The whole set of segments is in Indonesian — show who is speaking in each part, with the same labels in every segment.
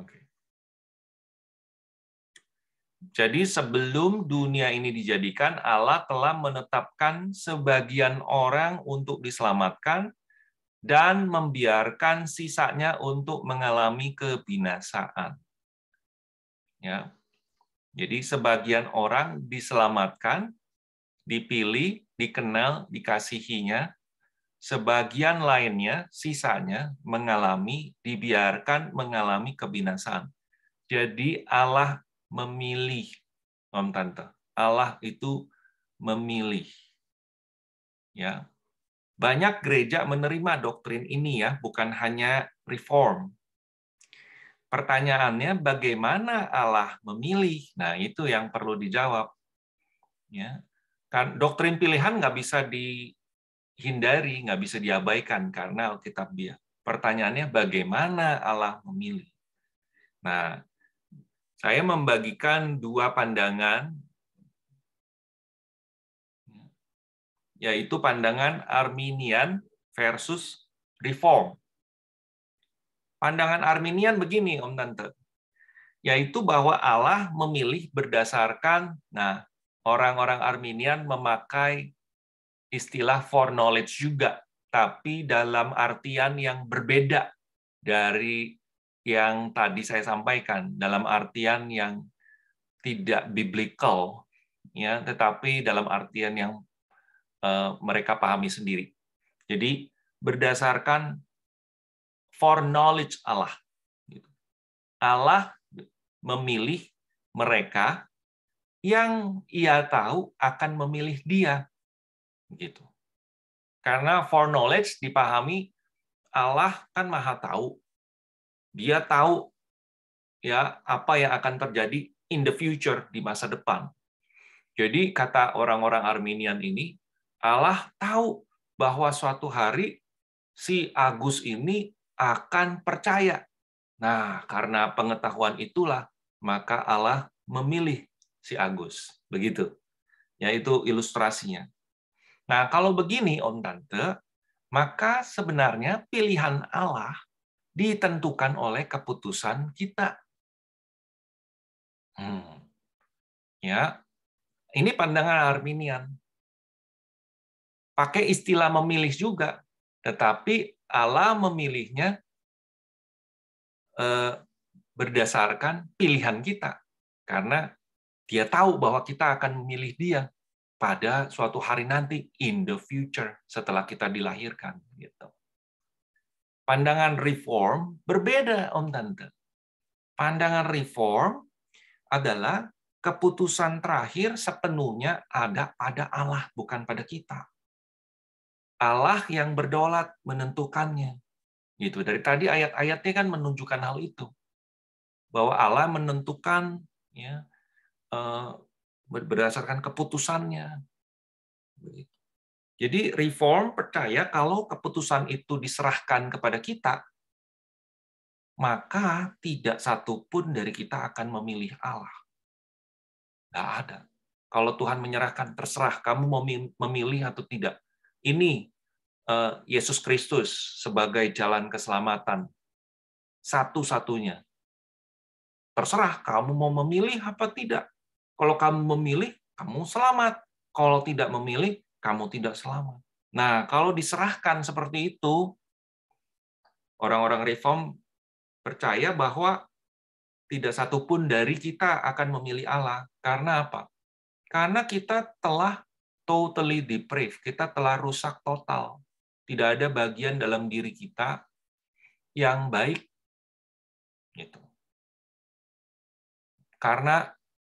Speaker 1: Oke. Jadi sebelum dunia ini dijadikan, Allah telah menetapkan
Speaker 2: sebagian orang untuk diselamatkan dan membiarkan sisanya untuk mengalami kebinasaan. Ya. Jadi sebagian orang diselamatkan, dipilih, dikenal, dikasihinya, sebagian lainnya, sisanya mengalami, dibiarkan mengalami kebinasaan. Jadi Allah memilih, Om Tante. Allah itu memilih. Ya. Banyak gereja menerima doktrin ini ya, bukan hanya reform. Pertanyaannya bagaimana Allah memilih? Nah, itu yang perlu dijawab. Ya. Kan doktrin pilihan nggak bisa di hindari, nggak bisa diabaikan karena Alkitab dia. Pertanyaannya bagaimana Allah memilih? Nah, saya membagikan dua pandangan, yaitu pandangan Arminian versus Reform. Pandangan Arminian begini, Om Tante, yaitu bahwa Allah memilih berdasarkan, nah, orang-orang Arminian memakai istilah for knowledge juga, tapi dalam artian yang berbeda dari yang tadi saya sampaikan, dalam artian yang tidak biblical, ya, tetapi dalam artian yang uh, mereka pahami sendiri. Jadi berdasarkan for knowledge Allah. Gitu. Allah memilih mereka yang ia tahu akan memilih dia. Gitu. Karena for knowledge dipahami Allah kan maha tahu. Dia tahu ya apa yang akan terjadi in the future di masa depan. Jadi kata orang-orang Arminian ini, Allah tahu bahwa suatu hari si Agus ini akan percaya. Nah, karena pengetahuan itulah maka Allah memilih si Agus. Begitu. Yaitu ilustrasinya. Nah, kalau begini Om Tante, maka sebenarnya pilihan Allah
Speaker 1: ditentukan oleh keputusan kita. Hmm. Ya. Ini pandangan Arminian.
Speaker 2: Pakai istilah memilih juga, tetapi Allah memilihnya eh, berdasarkan pilihan kita karena dia tahu bahwa kita akan memilih dia pada suatu hari nanti in the future setelah kita dilahirkan gitu. Pandangan reform berbeda Om Tante. Pandangan reform adalah keputusan terakhir sepenuhnya ada pada Allah bukan pada kita. Allah yang berdaulat menentukannya. Gitu. Dari tadi ayat-ayatnya kan menunjukkan hal itu. Bahwa Allah menentukan ya eh, berdasarkan keputusannya. Jadi reform percaya kalau keputusan itu diserahkan kepada kita, maka tidak satu pun dari kita akan memilih Allah. Tidak ada. Kalau Tuhan menyerahkan, terserah kamu memilih atau tidak. Ini eh, Yesus Kristus sebagai jalan keselamatan. Satu-satunya. Terserah kamu mau memilih apa tidak. Kalau kamu memilih, kamu selamat. Kalau tidak memilih, kamu tidak selamat. Nah, kalau diserahkan seperti itu, orang-orang reform percaya bahwa tidak satu pun dari kita akan memilih Allah. Karena apa? Karena kita telah totally depraved, kita telah rusak total. Tidak ada bagian dalam diri kita
Speaker 1: yang baik. Gitu. Karena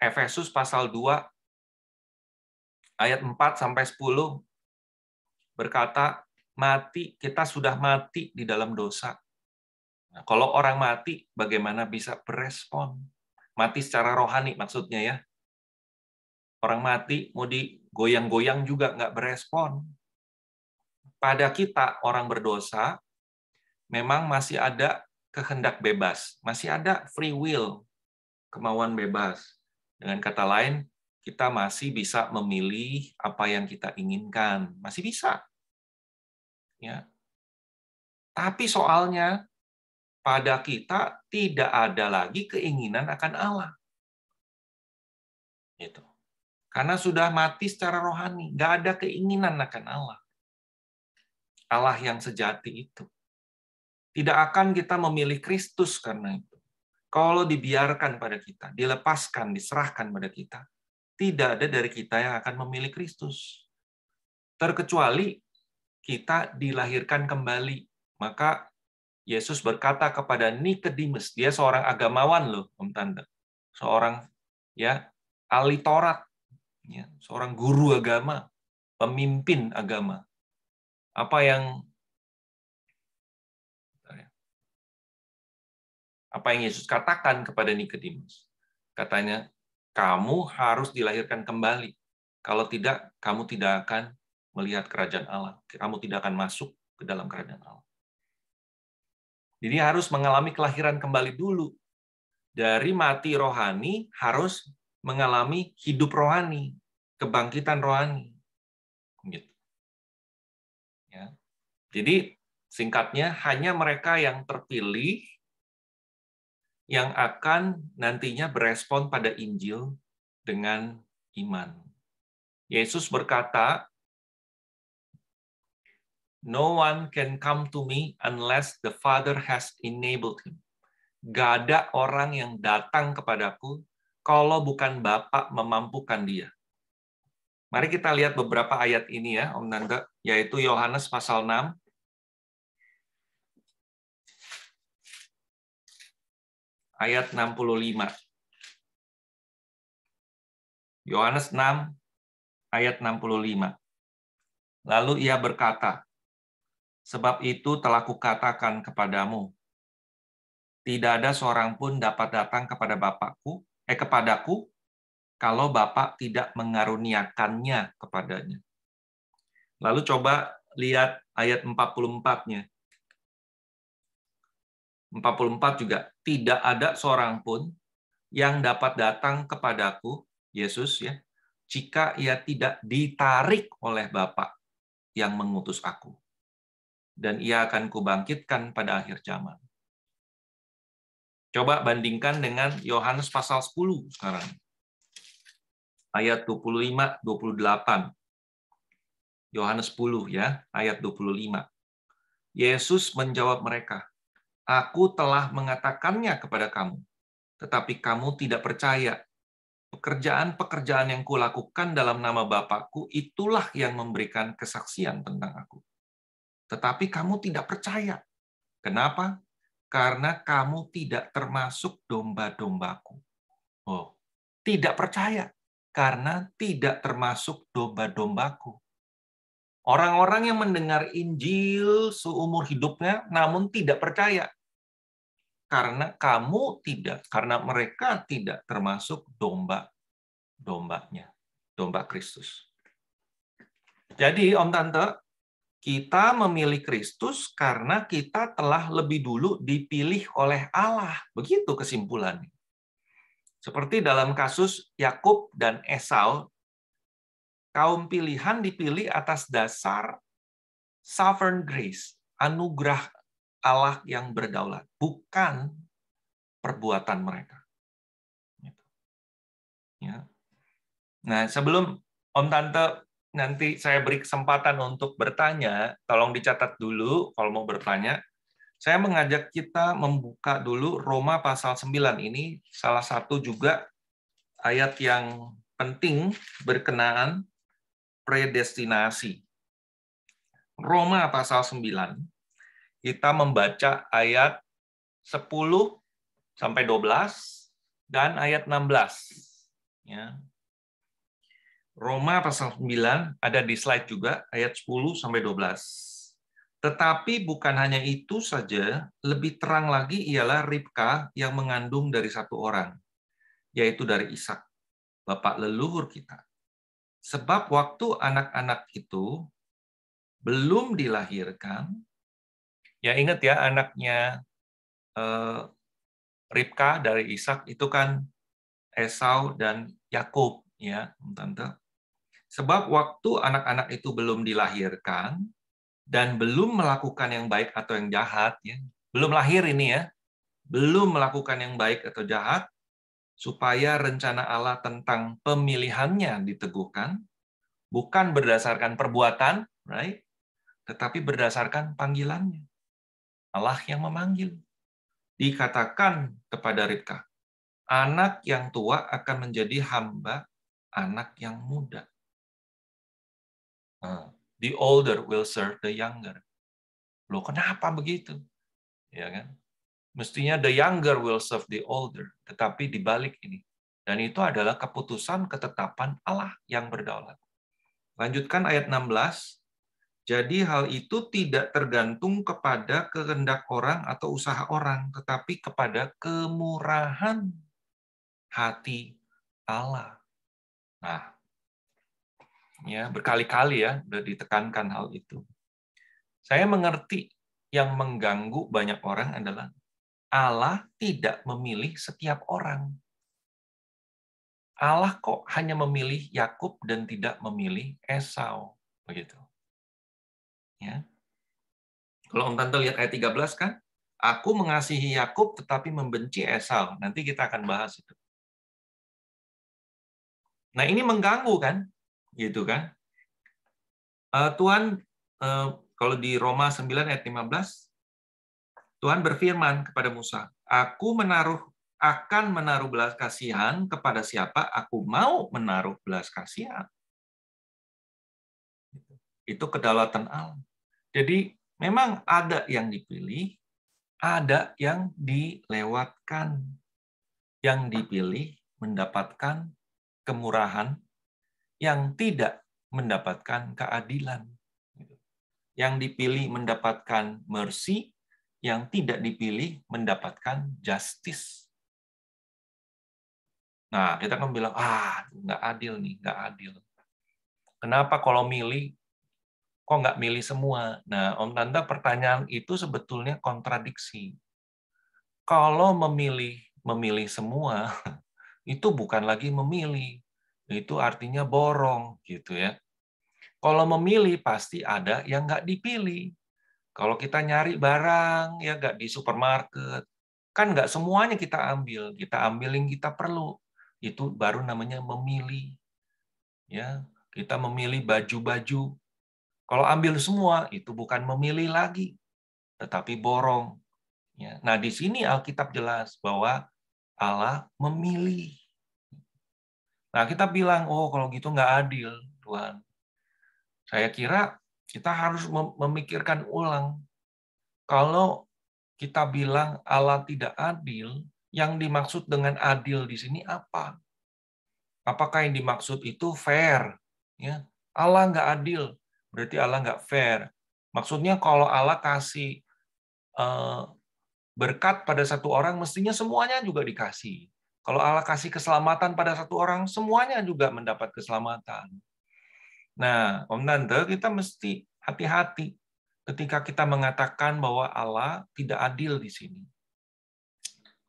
Speaker 1: Efesus pasal 2 ayat 4 sampai 10
Speaker 2: berkata, mati, kita sudah mati di dalam dosa. Nah, kalau orang mati, bagaimana bisa berespon? Mati secara rohani maksudnya ya. Orang mati mau digoyang-goyang juga nggak berespon. Pada kita, orang berdosa, memang masih ada kehendak bebas, masih ada free will, kemauan bebas. Dengan kata lain, kita masih bisa memilih apa yang kita inginkan, masih bisa. Ya. Tapi soalnya pada kita tidak ada lagi keinginan akan Allah. Gitu. Karena sudah mati secara rohani, nggak ada keinginan akan Allah. Allah yang sejati itu. Tidak akan kita memilih Kristus karena itu. Kalau dibiarkan pada kita, dilepaskan, diserahkan pada kita, tidak ada dari kita yang akan memilih Kristus. Terkecuali kita dilahirkan kembali. Maka Yesus berkata kepada Nikodemus, dia seorang agamawan loh, Om Tanda. Seorang ya ahli Taurat, ya, seorang guru agama, pemimpin
Speaker 1: agama. Apa yang apa yang Yesus katakan kepada Nikodemus. Katanya,
Speaker 2: kamu harus dilahirkan kembali. Kalau tidak, kamu tidak akan melihat kerajaan Allah. Kamu tidak akan masuk ke dalam kerajaan Allah. Jadi harus mengalami kelahiran kembali dulu. Dari mati rohani harus mengalami hidup rohani, kebangkitan rohani. Gitu. Ya. Jadi singkatnya hanya mereka yang terpilih yang akan nantinya berespon pada Injil dengan iman. Yesus berkata, No one can come to me unless the Father has enabled him. Gak ada orang yang datang kepadaku kalau bukan Bapak memampukan dia. Mari kita lihat beberapa ayat ini ya, Om Nanda, yaitu Yohanes pasal 6
Speaker 1: ayat 65. Yohanes 6 ayat 65.
Speaker 2: Lalu ia berkata, Sebab itu telah kukatakan kepadamu, tidak ada seorang pun dapat datang kepada Bapakku, eh kepadaku, kalau Bapak tidak mengaruniakannya kepadanya. Lalu coba lihat ayat 44-nya. 44 juga tidak ada seorang pun yang dapat datang kepadaku Yesus ya jika ia tidak ditarik oleh Bapa yang mengutus aku dan ia akan kubangkitkan pada akhir zaman. Coba bandingkan dengan Yohanes pasal 10 sekarang. Ayat 25 28. Yohanes 10 ya, ayat 25. Yesus menjawab mereka, Aku telah mengatakannya kepada kamu, tetapi kamu tidak percaya. Pekerjaan-pekerjaan yang kulakukan dalam nama Bapakku itulah yang memberikan kesaksian tentang aku. Tetapi kamu tidak percaya. Kenapa? Karena kamu tidak termasuk domba-dombaku. Oh, tidak percaya karena tidak termasuk domba-dombaku. Orang-orang yang mendengar Injil seumur hidupnya namun tidak percaya. Karena kamu tidak, karena mereka tidak termasuk domba-dombanya, domba Kristus. Jadi Om Tante, kita memilih Kristus karena kita telah lebih dulu dipilih oleh Allah. Begitu kesimpulannya. Seperti dalam kasus Yakub dan Esau kaum pilihan dipilih atas dasar sovereign grace, anugerah Allah yang berdaulat, bukan perbuatan mereka. Gitu. Ya. Nah, sebelum Om Tante nanti saya beri kesempatan untuk bertanya, tolong dicatat dulu kalau mau bertanya. Saya mengajak kita membuka dulu Roma pasal 9 ini salah satu juga ayat yang penting berkenaan predestinasi. Roma pasal 9, kita membaca ayat 10 sampai 12 dan ayat 16. Ya. Roma pasal 9 ada di slide juga ayat 10 sampai 12. Tetapi bukan hanya itu saja, lebih terang lagi ialah Ribka yang mengandung dari satu orang, yaitu dari Ishak, bapak leluhur kita Sebab waktu anak-anak itu belum dilahirkan, ya ingat ya anaknya eh, Ribka dari Ishak itu kan Esau dan Yakub ya, tante. Sebab waktu anak-anak itu belum dilahirkan dan belum melakukan yang baik atau yang jahat ya, belum lahir ini ya, belum melakukan yang baik atau jahat, supaya rencana Allah tentang pemilihannya diteguhkan, bukan berdasarkan perbuatan, right? tetapi berdasarkan panggilannya. Allah yang memanggil. Dikatakan kepada Ribka, anak yang tua akan menjadi hamba anak yang muda. Ah, the older will serve the younger. Loh, kenapa begitu? Ya kan? Mestinya the younger will serve the older, tetapi dibalik ini. Dan itu adalah keputusan ketetapan Allah yang berdaulat. Lanjutkan ayat 16. Jadi hal itu tidak tergantung kepada kehendak orang atau usaha orang, tetapi kepada kemurahan hati Allah. Nah, ya berkali-kali ya sudah ditekankan hal itu. Saya mengerti yang mengganggu banyak orang adalah Allah tidak memilih setiap orang. Allah kok hanya memilih Yakub dan tidak memilih Esau, begitu. Ya. Kalau Om Tante lihat ayat 13 kan, aku mengasihi Yakub tetapi membenci Esau. Nanti kita akan bahas itu. Nah, ini mengganggu kan? Gitu kan? Eh, Tuhan eh, kalau di Roma 9 ayat 15, Tuhan berfirman kepada Musa, "Aku menaruh akan menaruh belas kasihan kepada siapa aku mau menaruh belas kasihan." Itu kedaulatan Allah. Jadi memang ada yang dipilih, ada yang dilewatkan. Yang dipilih mendapatkan kemurahan, yang tidak mendapatkan keadilan. Yang dipilih mendapatkan mercy, yang tidak dipilih mendapatkan justice. Nah, kita kan bilang, ah, nggak adil nih, nggak adil. Kenapa kalau milih, kok nggak milih semua? Nah, Om Tanda pertanyaan itu sebetulnya kontradiksi. Kalau memilih, memilih semua, itu bukan lagi memilih. Itu artinya borong, gitu ya. Kalau memilih, pasti ada yang nggak dipilih kalau kita nyari barang ya nggak di supermarket, kan nggak semuanya kita ambil, kita ambil yang kita perlu. Itu baru namanya memilih. Ya, kita memilih baju-baju. Kalau ambil semua itu bukan memilih lagi, tetapi borong. Ya. Nah, di sini Alkitab jelas bahwa Allah memilih. Nah, kita bilang, oh kalau gitu nggak adil, Tuhan. Saya kira kita harus memikirkan ulang. Kalau kita bilang Allah tidak adil, yang dimaksud dengan adil di sini apa? Apakah yang dimaksud itu fair? Ya, Allah nggak adil, berarti Allah nggak fair. Maksudnya kalau Allah kasih eh, berkat pada satu orang, mestinya semuanya juga dikasih. Kalau Allah kasih keselamatan pada satu orang, semuanya juga mendapat keselamatan. Nah, Om Nanda, kita mesti hati-hati ketika kita mengatakan bahwa Allah tidak adil di sini.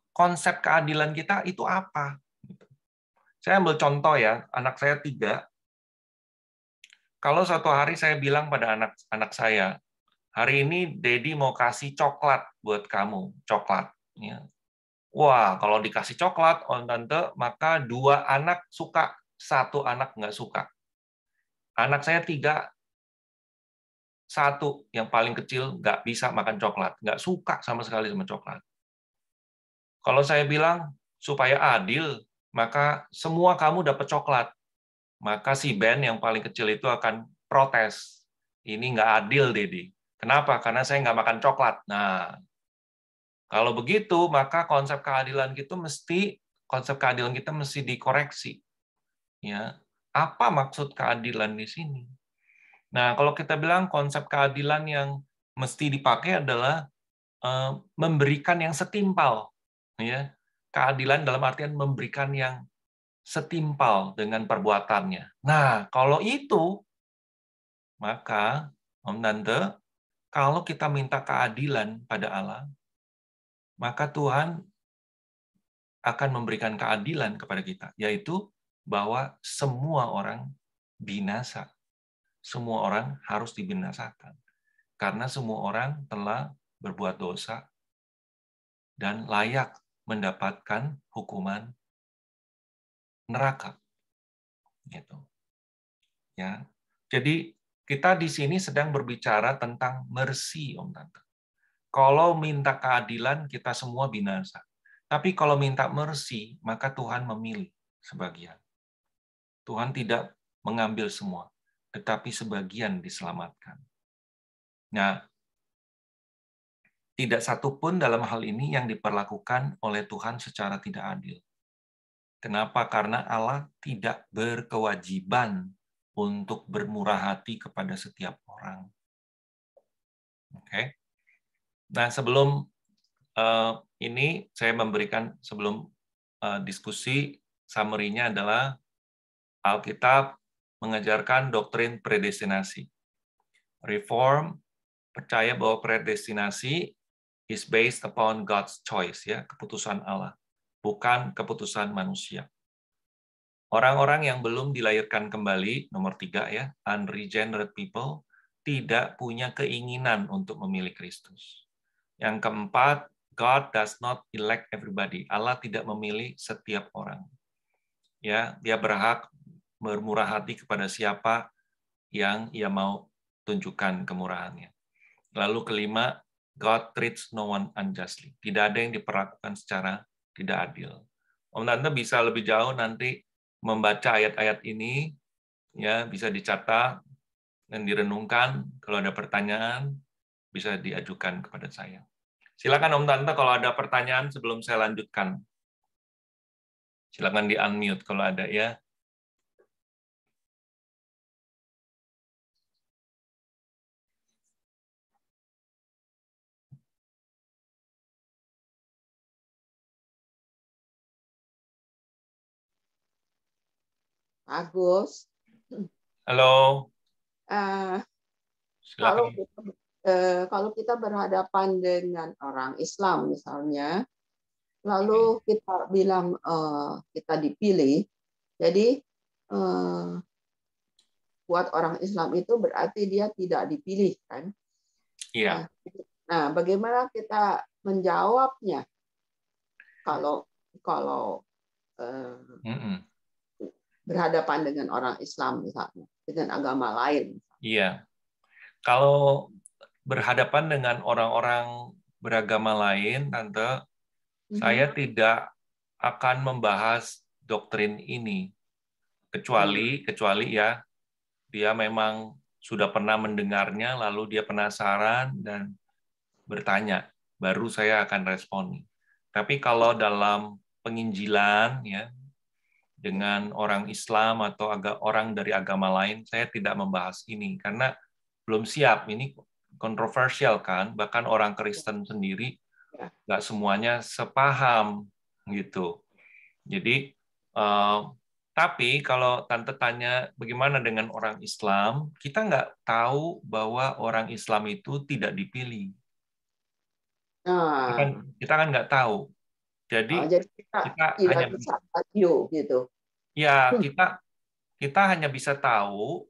Speaker 2: Konsep keadilan kita itu apa? Saya ambil contoh ya, anak saya tiga. Kalau satu hari saya bilang pada anak-anak saya, hari ini Dedi mau kasih coklat buat kamu, coklat. Ya. Wah, kalau dikasih coklat, Om tante, maka dua anak suka, satu anak nggak suka Anak saya tiga, satu yang paling kecil nggak bisa makan coklat, nggak suka sama sekali sama coklat. Kalau saya bilang supaya adil, maka semua kamu dapat coklat. Maka si Ben yang paling kecil itu akan protes. Ini nggak adil, Dedi. Kenapa? Karena saya nggak makan coklat. Nah, kalau begitu, maka konsep keadilan kita mesti konsep keadilan kita mesti dikoreksi. Ya, apa maksud keadilan di sini? Nah, kalau kita bilang konsep keadilan yang mesti dipakai adalah eh, memberikan yang setimpal, ya. Keadilan dalam artian memberikan yang setimpal dengan perbuatannya. Nah, kalau itu maka Om nante kalau kita minta keadilan pada Allah, maka Tuhan akan memberikan keadilan kepada kita, yaitu bahwa semua orang binasa. Semua orang harus dibinasakan. Karena semua orang telah berbuat dosa dan layak mendapatkan hukuman neraka. Gitu. Ya. Jadi kita di sini sedang berbicara tentang mercy, Om Tante. Kalau minta keadilan, kita semua binasa. Tapi kalau minta mercy, maka Tuhan memilih sebagian. Tuhan tidak mengambil semua, tetapi sebagian diselamatkan. Nah, tidak satu pun dalam hal ini yang diperlakukan oleh Tuhan secara tidak adil. Kenapa? Karena Allah tidak berkewajiban untuk bermurah hati kepada setiap orang. Oke. Okay? Nah, sebelum uh, ini saya memberikan sebelum uh, diskusi summary-nya adalah Alkitab mengajarkan doktrin predestinasi. Reform percaya bahwa predestinasi is based upon God's choice ya, keputusan Allah, bukan keputusan manusia. Orang-orang yang belum dilahirkan kembali, nomor tiga ya, unregenerate people, tidak punya keinginan untuk memilih Kristus. Yang keempat, God does not elect everybody. Allah tidak memilih setiap orang. Ya, dia berhak bermurah hati kepada siapa yang ia mau tunjukkan kemurahannya. Lalu kelima, God treats no one unjustly. Tidak ada yang diperlakukan secara tidak adil. Om Tante bisa lebih jauh nanti membaca ayat-ayat ini, ya bisa dicatat dan direnungkan. Kalau ada pertanyaan, bisa diajukan kepada saya. Silakan Om Tante kalau
Speaker 1: ada pertanyaan sebelum saya lanjutkan. Silakan di-unmute kalau ada ya. Agus. Halo. Uh, kalau kita,
Speaker 3: uh, kalau kita berhadapan dengan orang Islam misalnya, lalu kita bilang uh, kita dipilih, jadi uh, buat orang Islam itu berarti dia tidak dipilih kan? Iya. Yeah. Nah, bagaimana kita menjawabnya? Kalau kalau uh, mm -mm berhadapan dengan orang Islam misalnya, dengan agama lain.
Speaker 1: Iya.
Speaker 2: Kalau berhadapan dengan orang-orang beragama lain, tante, mm-hmm. saya tidak akan membahas doktrin ini kecuali mm-hmm. kecuali ya dia memang sudah pernah mendengarnya lalu dia penasaran dan bertanya baru saya akan responi. Tapi kalau dalam penginjilan ya dengan orang Islam atau agak orang dari agama lain, saya tidak membahas ini karena belum siap. Ini kontroversial kan, bahkan orang Kristen sendiri nggak semuanya sepaham gitu. Jadi, uh, tapi kalau tante tanya bagaimana dengan orang Islam, kita nggak tahu bahwa orang Islam itu tidak dipilih. Nah. Kita kan nggak tahu. Jadi, oh, jadi
Speaker 3: kita, kita hanya bisa gitu.
Speaker 2: Ya, kita kita hanya bisa tahu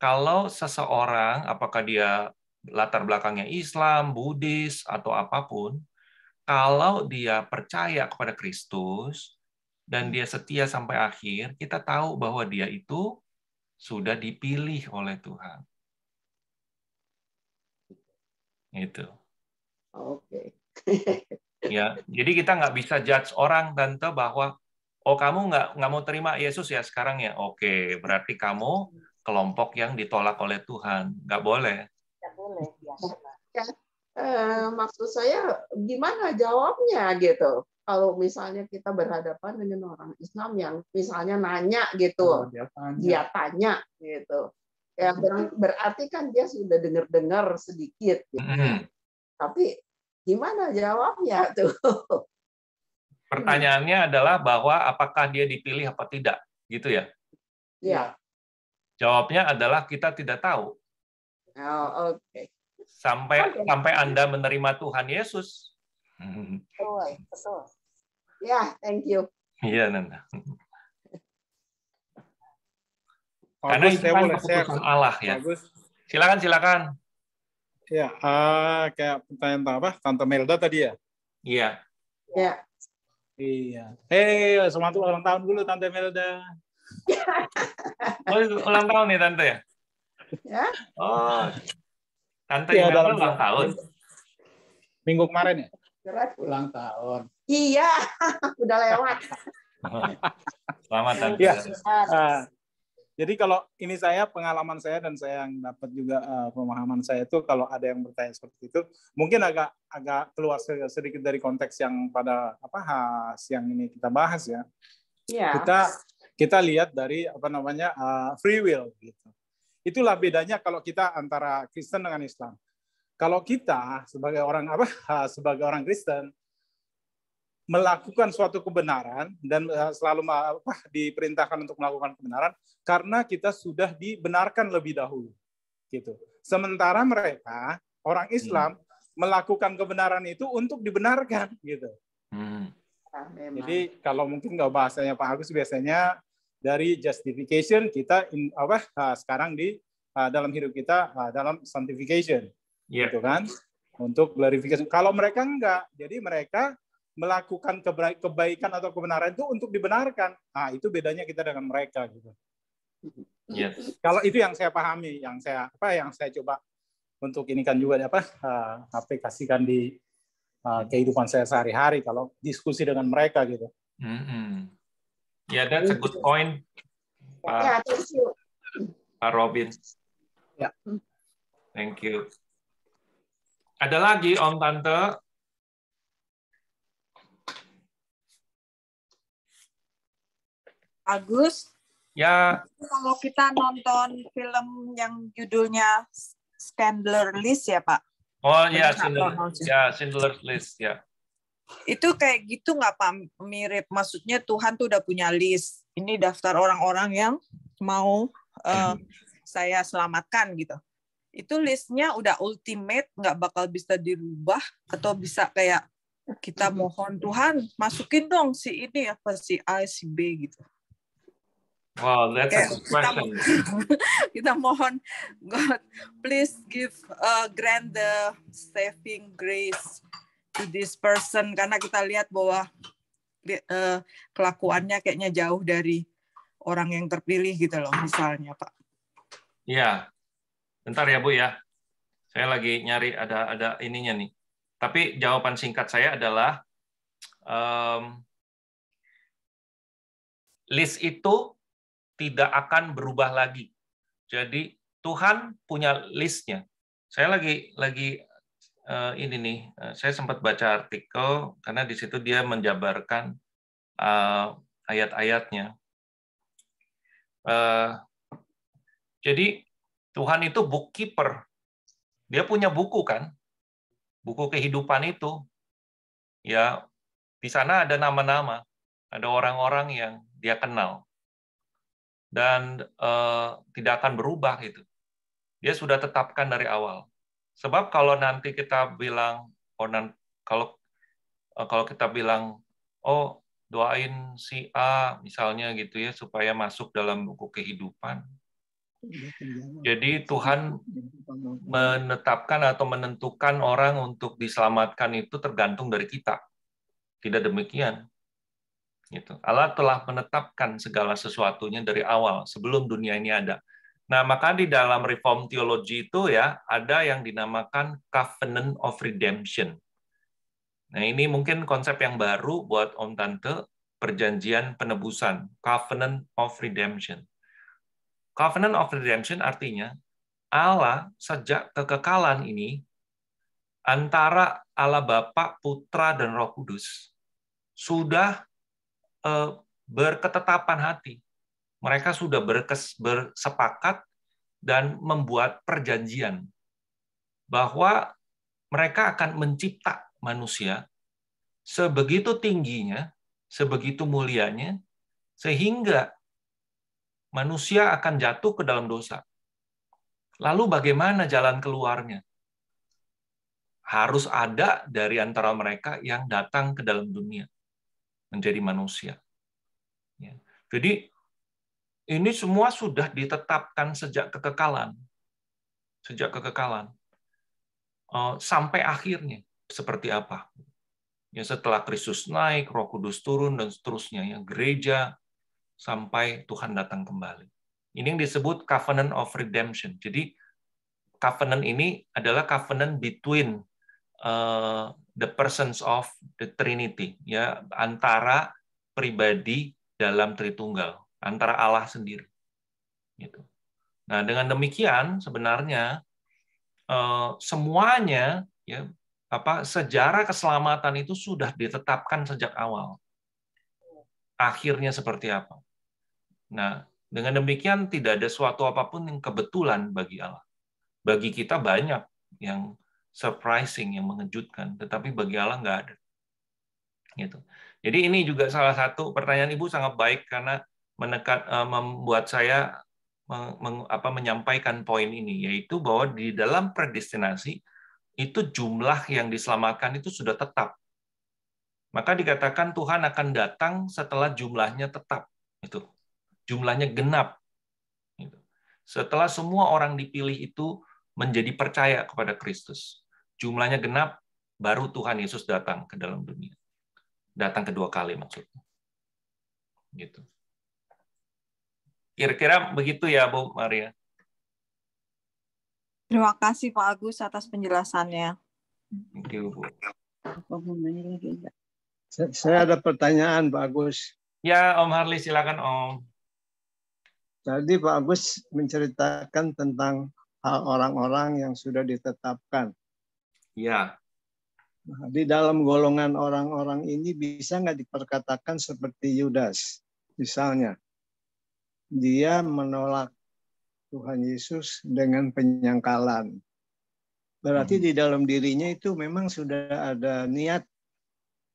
Speaker 2: kalau seseorang apakah dia latar belakangnya Islam, Buddhis atau apapun, kalau dia percaya kepada Kristus dan dia setia sampai akhir, kita tahu bahwa dia itu sudah dipilih oleh Tuhan. Itu.
Speaker 1: Oke.
Speaker 2: ya, jadi kita nggak bisa judge orang tante bahwa oh kamu nggak nggak mau terima Yesus ya sekarang ya oke berarti kamu kelompok yang ditolak oleh Tuhan nggak boleh
Speaker 1: nggak boleh
Speaker 3: ya, eh, maksud saya gimana jawabnya gitu kalau misalnya kita berhadapan dengan orang Islam yang misalnya nanya gitu oh, dia, tanya. dia tanya gitu ya berarti kan dia sudah dengar-dengar sedikit gitu. mm. tapi gimana jawabnya tuh
Speaker 2: Pertanyaannya adalah bahwa apakah dia dipilih apa tidak, gitu ya? Iya. Jawabnya adalah kita tidak tahu.
Speaker 1: Oh, oke. Okay.
Speaker 2: Sampai okay. sampai Anda menerima Tuhan Yesus.
Speaker 1: oh Ya, yeah, thank you.
Speaker 2: Iya, Nanda. Karena itu kan saya Allah ya. Agus. Silakan, silakan.
Speaker 4: Ya, uh, kayak pertanyaan apa? Tante Melda tadi ya? Iya. Yeah. Iya. Yeah. Iya. Hei, selamat ulang tahun dulu Tante Melda. oh, ulang tahun nih Tante ya? Ya. Oh. Tante ya, ulang tahun. Minggu kemarin ya? Ulang tahun.
Speaker 3: Iya, udah lewat.
Speaker 4: Selamat Tante. Ya. Jadi kalau ini saya pengalaman saya dan saya yang dapat juga uh, pemahaman saya itu kalau ada yang bertanya seperti itu mungkin agak agak keluar sedikit dari konteks yang pada apa yang ini kita bahas ya. Yeah. Kita kita lihat dari apa namanya uh, free will gitu. Itulah bedanya kalau kita antara Kristen dengan Islam. Kalau kita sebagai orang apa sebagai orang Kristen melakukan suatu kebenaran dan eh, selalu apa, diperintahkan untuk melakukan kebenaran karena kita sudah dibenarkan lebih dahulu gitu. Sementara mereka orang Islam hmm. melakukan kebenaran itu untuk dibenarkan gitu. Hmm. Ah, jadi kalau mungkin nggak bahasanya Pak Agus biasanya dari justification kita in, apa eh, sekarang di eh, dalam hidup kita dalam sanctification yeah. gitu kan untuk glorification. Kalau mereka enggak, jadi mereka melakukan kebaikan atau kebenaran itu untuk dibenarkan. Nah, itu bedanya kita dengan mereka gitu. Yes. Kalau itu yang saya pahami, yang saya apa yang saya coba untuk ini kan juga apa eh, aplikasikan di eh, kehidupan saya sehari-hari kalau diskusi dengan mereka gitu.
Speaker 2: Mm -hmm. Ya, yeah, that's a good point. Pak, yeah, Pak Robin. Yeah.
Speaker 1: Hmm. Thank you. Ada lagi Om Tante Agus.
Speaker 2: Ya.
Speaker 5: Kalau kita nonton film yang judulnya Scandler List ya Pak.
Speaker 2: Oh ya, Scandler ya List ya.
Speaker 5: Itu kayak gitu nggak Pak mirip? Maksudnya Tuhan tuh udah punya list. Ini daftar orang-orang yang mau uh, saya selamatkan gitu. Itu listnya udah ultimate, nggak bakal bisa dirubah atau bisa kayak kita mohon Tuhan masukin dong si ini apa ya, si A si B gitu.
Speaker 1: Wow, that's Kayak a good question.
Speaker 5: Kita, mohon God, please give uh, grant the saving grace to this person karena kita lihat bahwa uh, kelakuannya kayaknya jauh dari orang yang terpilih gitu loh misalnya Pak.
Speaker 2: Iya. Bentar ya Bu ya. Saya lagi nyari ada ada ininya nih. Tapi jawaban singkat saya adalah um, list itu tidak akan berubah lagi. Jadi Tuhan punya listnya. Saya lagi lagi uh, ini nih, eh, saya sempat baca artikel karena di situ dia menjabarkan uh, ayat-ayatnya. Uh, jadi Tuhan itu bookkeeper. Dia punya buku kan, buku kehidupan itu. Ya di sana ada nama-nama, ada orang-orang yang dia kenal dan uh, tidak akan berubah itu. Dia sudah tetapkan dari awal. Sebab kalau nanti kita bilang oh nan, kalau uh, kalau kita bilang oh doain si A misalnya gitu ya supaya masuk dalam buku kehidupan. Jadi Tuhan menetapkan atau menentukan orang untuk diselamatkan itu tergantung dari kita. Tidak demikian. Gitu. Allah telah menetapkan segala sesuatunya dari awal sebelum dunia ini ada. Nah, maka di dalam reform teologi itu ya ada yang dinamakan covenant of redemption. Nah, ini mungkin konsep yang baru buat Om Tante, perjanjian penebusan, covenant of redemption. Covenant of redemption artinya Allah sejak kekekalan ini antara Allah Bapa, Putra, dan Roh Kudus sudah Eh, berketetapan hati. Mereka sudah berkes, bersepakat dan membuat perjanjian bahwa mereka akan mencipta manusia sebegitu tingginya, sebegitu mulianya, sehingga manusia akan jatuh ke dalam dosa. Lalu bagaimana jalan keluarnya? Harus ada dari antara mereka yang datang ke dalam dunia menjadi manusia. Ya. Jadi ini semua sudah ditetapkan sejak kekekalan, sejak kekekalan eh, sampai akhirnya seperti apa. Ya setelah Kristus naik, Roh Kudus turun dan seterusnya ya gereja sampai Tuhan datang kembali. Ini yang disebut covenant of redemption. Jadi covenant ini adalah covenant between eh, the persons of the Trinity, ya antara pribadi dalam Tritunggal, antara Allah sendiri. Gitu. Nah, dengan demikian sebenarnya eh, semuanya ya apa sejarah keselamatan itu sudah ditetapkan sejak awal. Akhirnya seperti apa? Nah, dengan demikian tidak ada suatu apapun yang kebetulan bagi Allah. Bagi kita banyak yang surprising, yang mengejutkan. Tetapi bagi Allah nggak ada. Gitu. Jadi ini juga salah satu pertanyaan Ibu sangat baik karena menekan, eh, membuat saya apa, menyampaikan poin ini, yaitu bahwa di dalam predestinasi itu jumlah yang diselamatkan itu sudah tetap. Maka dikatakan Tuhan akan datang setelah jumlahnya tetap, itu jumlahnya genap. Gitu. Setelah semua orang dipilih itu menjadi percaya kepada Kristus jumlahnya genap, baru Tuhan Yesus datang ke dalam dunia. Datang kedua kali maksudnya. Gitu. Kira-kira begitu ya, Bu Maria.
Speaker 5: Terima kasih Pak Agus atas penjelasannya.
Speaker 6: Thank you, Bu. Saya ada pertanyaan Pak Agus.
Speaker 2: Ya, Om Harley silakan Om.
Speaker 6: Tadi Pak Agus menceritakan tentang hal orang-orang yang sudah ditetapkan. Ya. Nah, di dalam golongan orang-orang ini bisa nggak diperkatakan seperti Yudas? Misalnya, dia menolak Tuhan Yesus dengan penyangkalan. Berarti hmm. di dalam dirinya itu memang sudah ada niat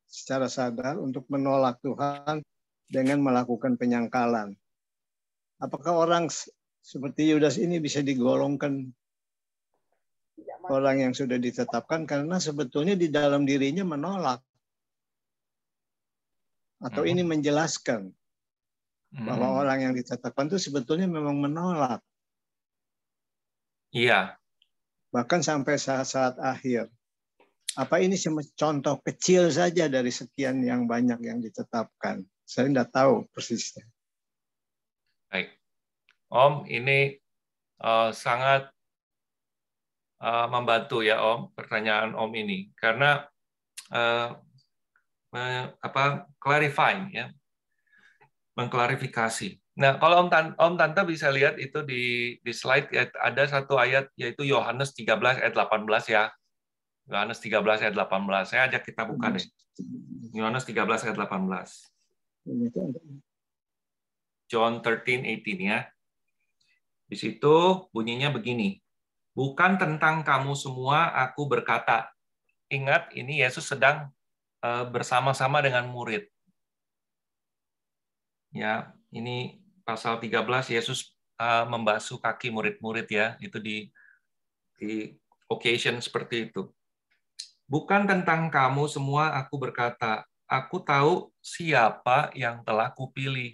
Speaker 6: secara sadar untuk menolak Tuhan dengan melakukan penyangkalan. Apakah orang seperti Yudas ini bisa digolongkan orang yang sudah ditetapkan karena sebetulnya di dalam dirinya menolak atau hmm. ini menjelaskan hmm. bahwa orang yang ditetapkan itu sebetulnya memang menolak. Iya. Bahkan sampai saat-saat akhir. Apa ini contoh kecil saja dari sekian yang banyak yang ditetapkan? Saya tidak tahu persisnya.
Speaker 2: Baik. Om, ini uh, sangat Eh, membantu ya Om pertanyaan Om ini karena uh, apa clarifying ya mengklarifikasi. Nah, kalau Om Tante, Om Tante bisa lihat itu di di slide ya, ada satu ayat yaitu Yohanes 13 ayat 18 ya. Yohanes 13 ayat 18. Saya ajak kita buka deh. Yohanes 13 ayat 18. John 13 18 ya. Di situ bunyinya begini bukan tentang kamu semua aku berkata. Ingat, ini Yesus sedang eh, bersama-sama dengan murid. Ya, ini pasal 13 Yesus eh, membasuh kaki murid-murid ya, itu di di occasion seperti itu. Bukan tentang kamu semua aku berkata, aku tahu siapa yang telah kupilih.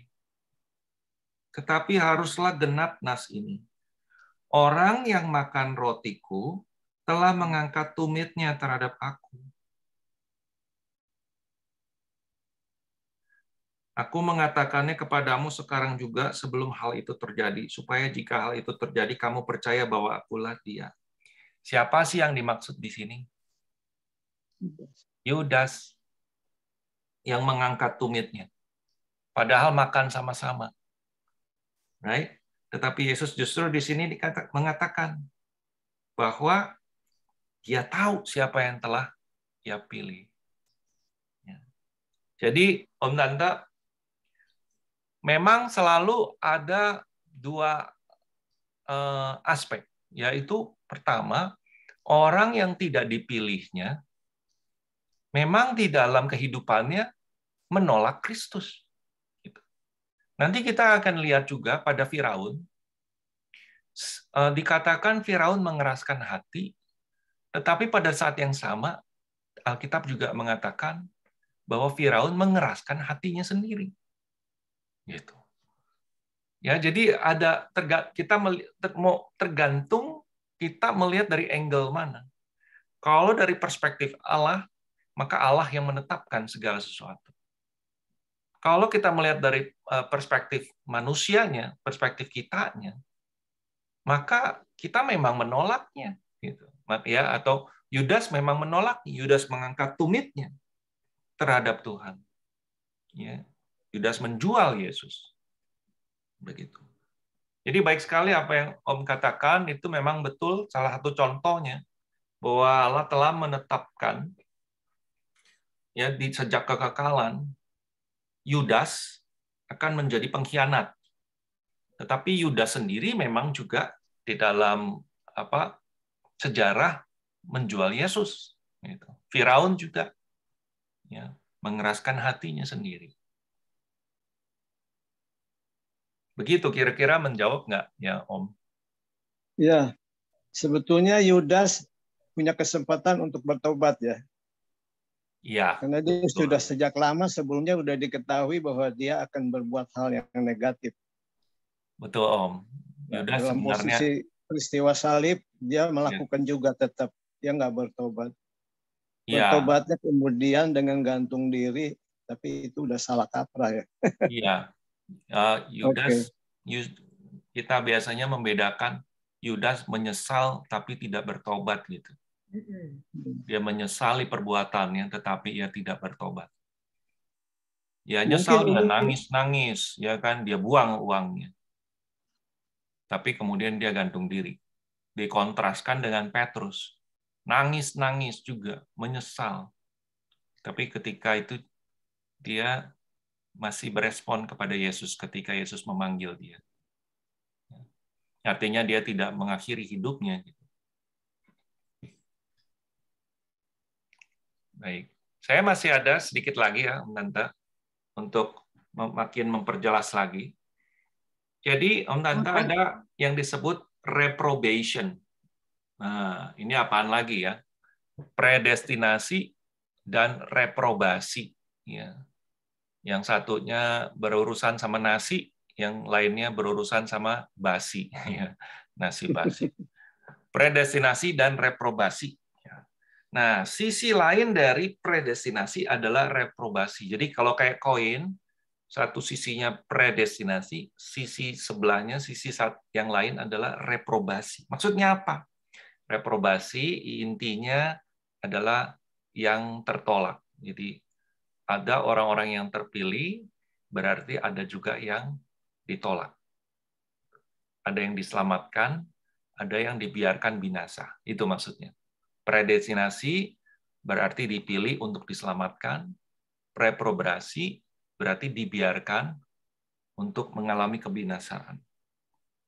Speaker 2: Tetapi haruslah genap nas ini Orang yang makan rotiku telah mengangkat tumitnya terhadap aku. Aku mengatakannya kepadamu sekarang juga sebelum hal itu terjadi, supaya jika hal itu terjadi, kamu percaya bahwa akulah dia. Siapa sih yang dimaksud di sini? Yudas yang mengangkat tumitnya. Padahal makan sama-sama. Right? Tetapi Yesus justru di sini mengatakan bahwa dia tahu siapa yang telah dia pilih. Ya. Jadi Om Nanda, memang selalu ada dua eh, aspek, yaitu pertama orang yang tidak dipilihnya memang di dalam kehidupannya menolak Kristus. Nanti kita akan lihat juga pada Firaun, e, dikatakan Firaun mengeraskan hati, tetapi pada saat yang sama, Alkitab juga mengatakan bahwa Firaun mengeraskan hatinya sendiri. Gitu. Ya, jadi ada kita mau tergantung kita melihat dari angle mana. Kalau dari perspektif Allah, maka Allah yang menetapkan segala sesuatu kalau kita melihat dari eh, perspektif manusianya, perspektif kitanya, maka kita memang menolaknya, gitu. Ya, atau Yudas memang menolak, Yudas mengangkat tumitnya terhadap Tuhan. Ya. Yudas menjual Yesus. Begitu. Jadi baik sekali apa yang Om katakan itu memang betul salah satu contohnya bahwa Allah telah menetapkan ya di sejak kekekalan Yudas akan menjadi pengkhianat. Tetapi Yudas sendiri memang juga di dalam apa sejarah menjual Yesus. Gitu. Firaun juga ya, mengeraskan hatinya sendiri. Begitu kira-kira menjawab nggak ya Om?
Speaker 6: Ya, sebetulnya Yudas punya kesempatan untuk bertobat ya.
Speaker 2: Ya. Karena dia betul. sudah
Speaker 6: sejak lama sebelumnya sudah diketahui bahwa dia akan berbuat hal yang negatif.
Speaker 2: Betul Om. Nah, Yuda Dalam sebenarnya posisi
Speaker 6: peristiwa salib dia ya. melakukan ya. juga tetap dia nggak bertobat. Ya. Bertobatnya kemudian dengan gantung diri, tapi itu udah salah kaprah ya.
Speaker 2: Iya. uh, ya, Yudas okay. kita biasanya membedakan Yudas menyesal tapi tidak bertobat gitu. Dia menyesali perbuatannya, tetapi ia tidak bertobat. Ya nyesal dan nangis-nangis, ya kan dia buang uangnya. Tapi kemudian dia gantung diri. Dikontraskan dengan Petrus. Nangis-nangis juga, menyesal. Tapi ketika itu dia masih berespon kepada Yesus ketika Yesus memanggil dia. Artinya dia tidak mengakhiri hidupnya. Baik. Saya masih ada sedikit lagi ya, Om Tante, untuk makin memperjelas lagi. Jadi, Om Tante, ada yang disebut reprobation. Nah, ini apaan lagi ya? Predestinasi dan reprobasi. Ya. Yang satunya berurusan sama nasi, yang lainnya berurusan sama basi. Ya. Nasi basi. Predestinasi dan reprobasi. Nah, sisi lain dari predestinasi adalah reprobasi. Jadi kalau kayak koin, satu sisinya predestinasi, sisi sebelahnya, sisi yang lain adalah reprobasi. Maksudnya apa? Reprobasi intinya adalah yang tertolak. Jadi ada orang-orang yang terpilih, berarti ada juga yang ditolak. Ada yang diselamatkan, ada yang dibiarkan binasa. Itu maksudnya. Predestinasi berarti dipilih untuk diselamatkan, preprobrasi berarti dibiarkan untuk mengalami kebinasaan.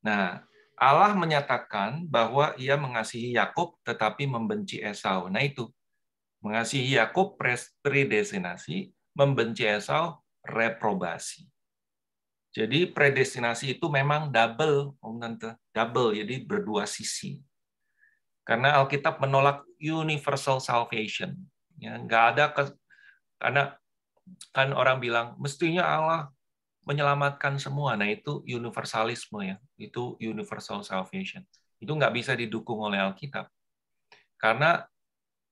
Speaker 2: Nah, Allah menyatakan bahwa ia mengasihi Yakub tetapi membenci Esau. Nah itu, mengasihi Yakub predestinasi, membenci Esau reprobasi. Jadi predestinasi itu memang double, Om Tante, double, jadi berdua sisi. Karena Alkitab menolak universal salvation. Ya, nggak ada ke, karena kan orang bilang mestinya Allah menyelamatkan semua. Nah itu universalisme ya, itu universal salvation. Itu nggak bisa didukung oleh Alkitab. Karena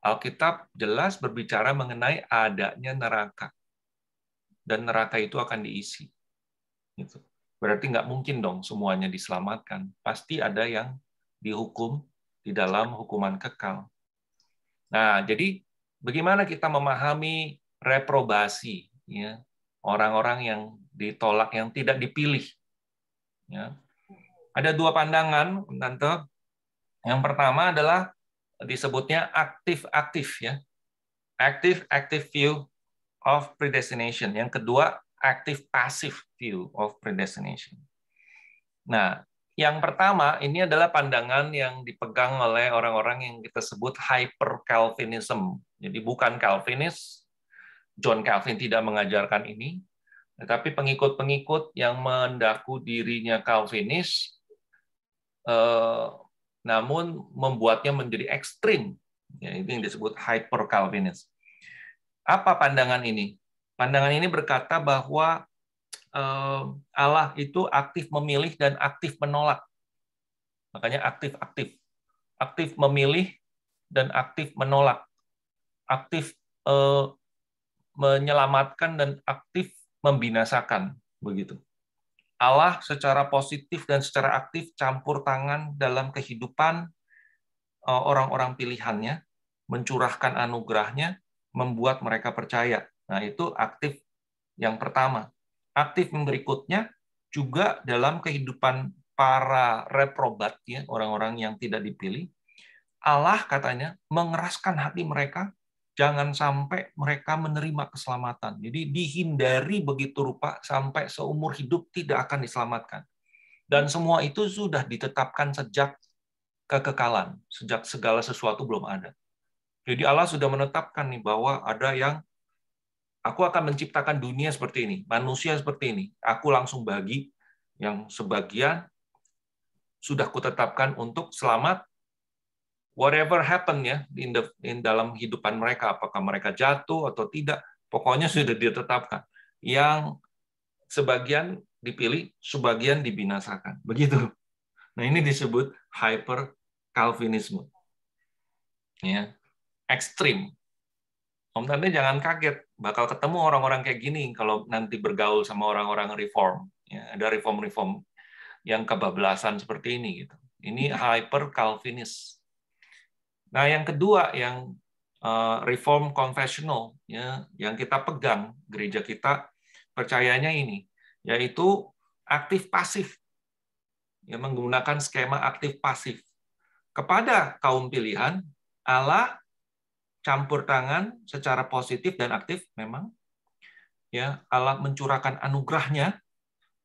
Speaker 2: Alkitab jelas berbicara mengenai adanya neraka. Dan neraka itu akan diisi. Gitu. Berarti nggak mungkin dong semuanya diselamatkan. Pasti ada yang dihukum, di dalam hukuman kekal. Nah, jadi bagaimana kita memahami reprobasi ya, orang-orang yang ditolak yang tidak dipilih. Ya. Ada dua pandangan, Tante. Yang pertama adalah disebutnya aktif-aktif ya. Active-active view of predestination. Yang kedua, active-passive view of predestination. Nah, yang pertama, ini adalah pandangan yang dipegang oleh orang-orang yang kita sebut hyper Calvinism. Jadi bukan Calvinis, John Calvin tidak mengajarkan ini, tetapi pengikut-pengikut yang mendaku dirinya Calvinis, eh, namun membuatnya menjadi ekstrim. Ya, ini yang disebut hyper Calvinis. Apa pandangan ini? Pandangan ini berkata bahwa Eh, Allah itu aktif memilih dan aktif menolak. Makanya aktif-aktif. Aktif memilih dan aktif menolak. Aktif eh, menyelamatkan dan aktif membinasakan, begitu. Allah secara positif dan secara aktif campur tangan dalam kehidupan eh, orang-orang pilihannya, mencurahkan anugerahnya, membuat mereka percaya. Nah, itu aktif yang pertama aktif berikutnya juga dalam kehidupan para reprobat ya orang-orang yang tidak dipilih Allah katanya mengeraskan hati mereka jangan sampai mereka menerima keselamatan jadi dihindari begitu rupa sampai seumur hidup tidak akan diselamatkan dan semua itu sudah ditetapkan sejak kekekalan sejak segala sesuatu belum ada jadi Allah sudah menetapkan nih bahwa ada yang Aku akan menciptakan dunia seperti ini, manusia seperti ini. Aku langsung bagi yang sebagian sudah kutetapkan untuk selamat whatever happen ya in, dalam hidupan mereka apakah mereka jatuh atau tidak pokoknya sudah ditetapkan yang sebagian dipilih sebagian dibinasakan begitu nah ini disebut hyper Calvinisme ya ekstrim om tante jangan kaget bakal ketemu orang-orang kayak gini kalau nanti bergaul sama orang-orang reform. Ya, ada reform-reform yang kebablasan seperti ini. Gitu. Ini hmm. hyper Calvinis. Nah, yang kedua yang eh, reform confessional, ya, yang kita pegang gereja kita percayanya ini, yaitu aktif pasif, yang menggunakan skema aktif pasif kepada kaum pilihan Allah campur tangan secara positif dan aktif memang ya Allah mencurahkan anugerahnya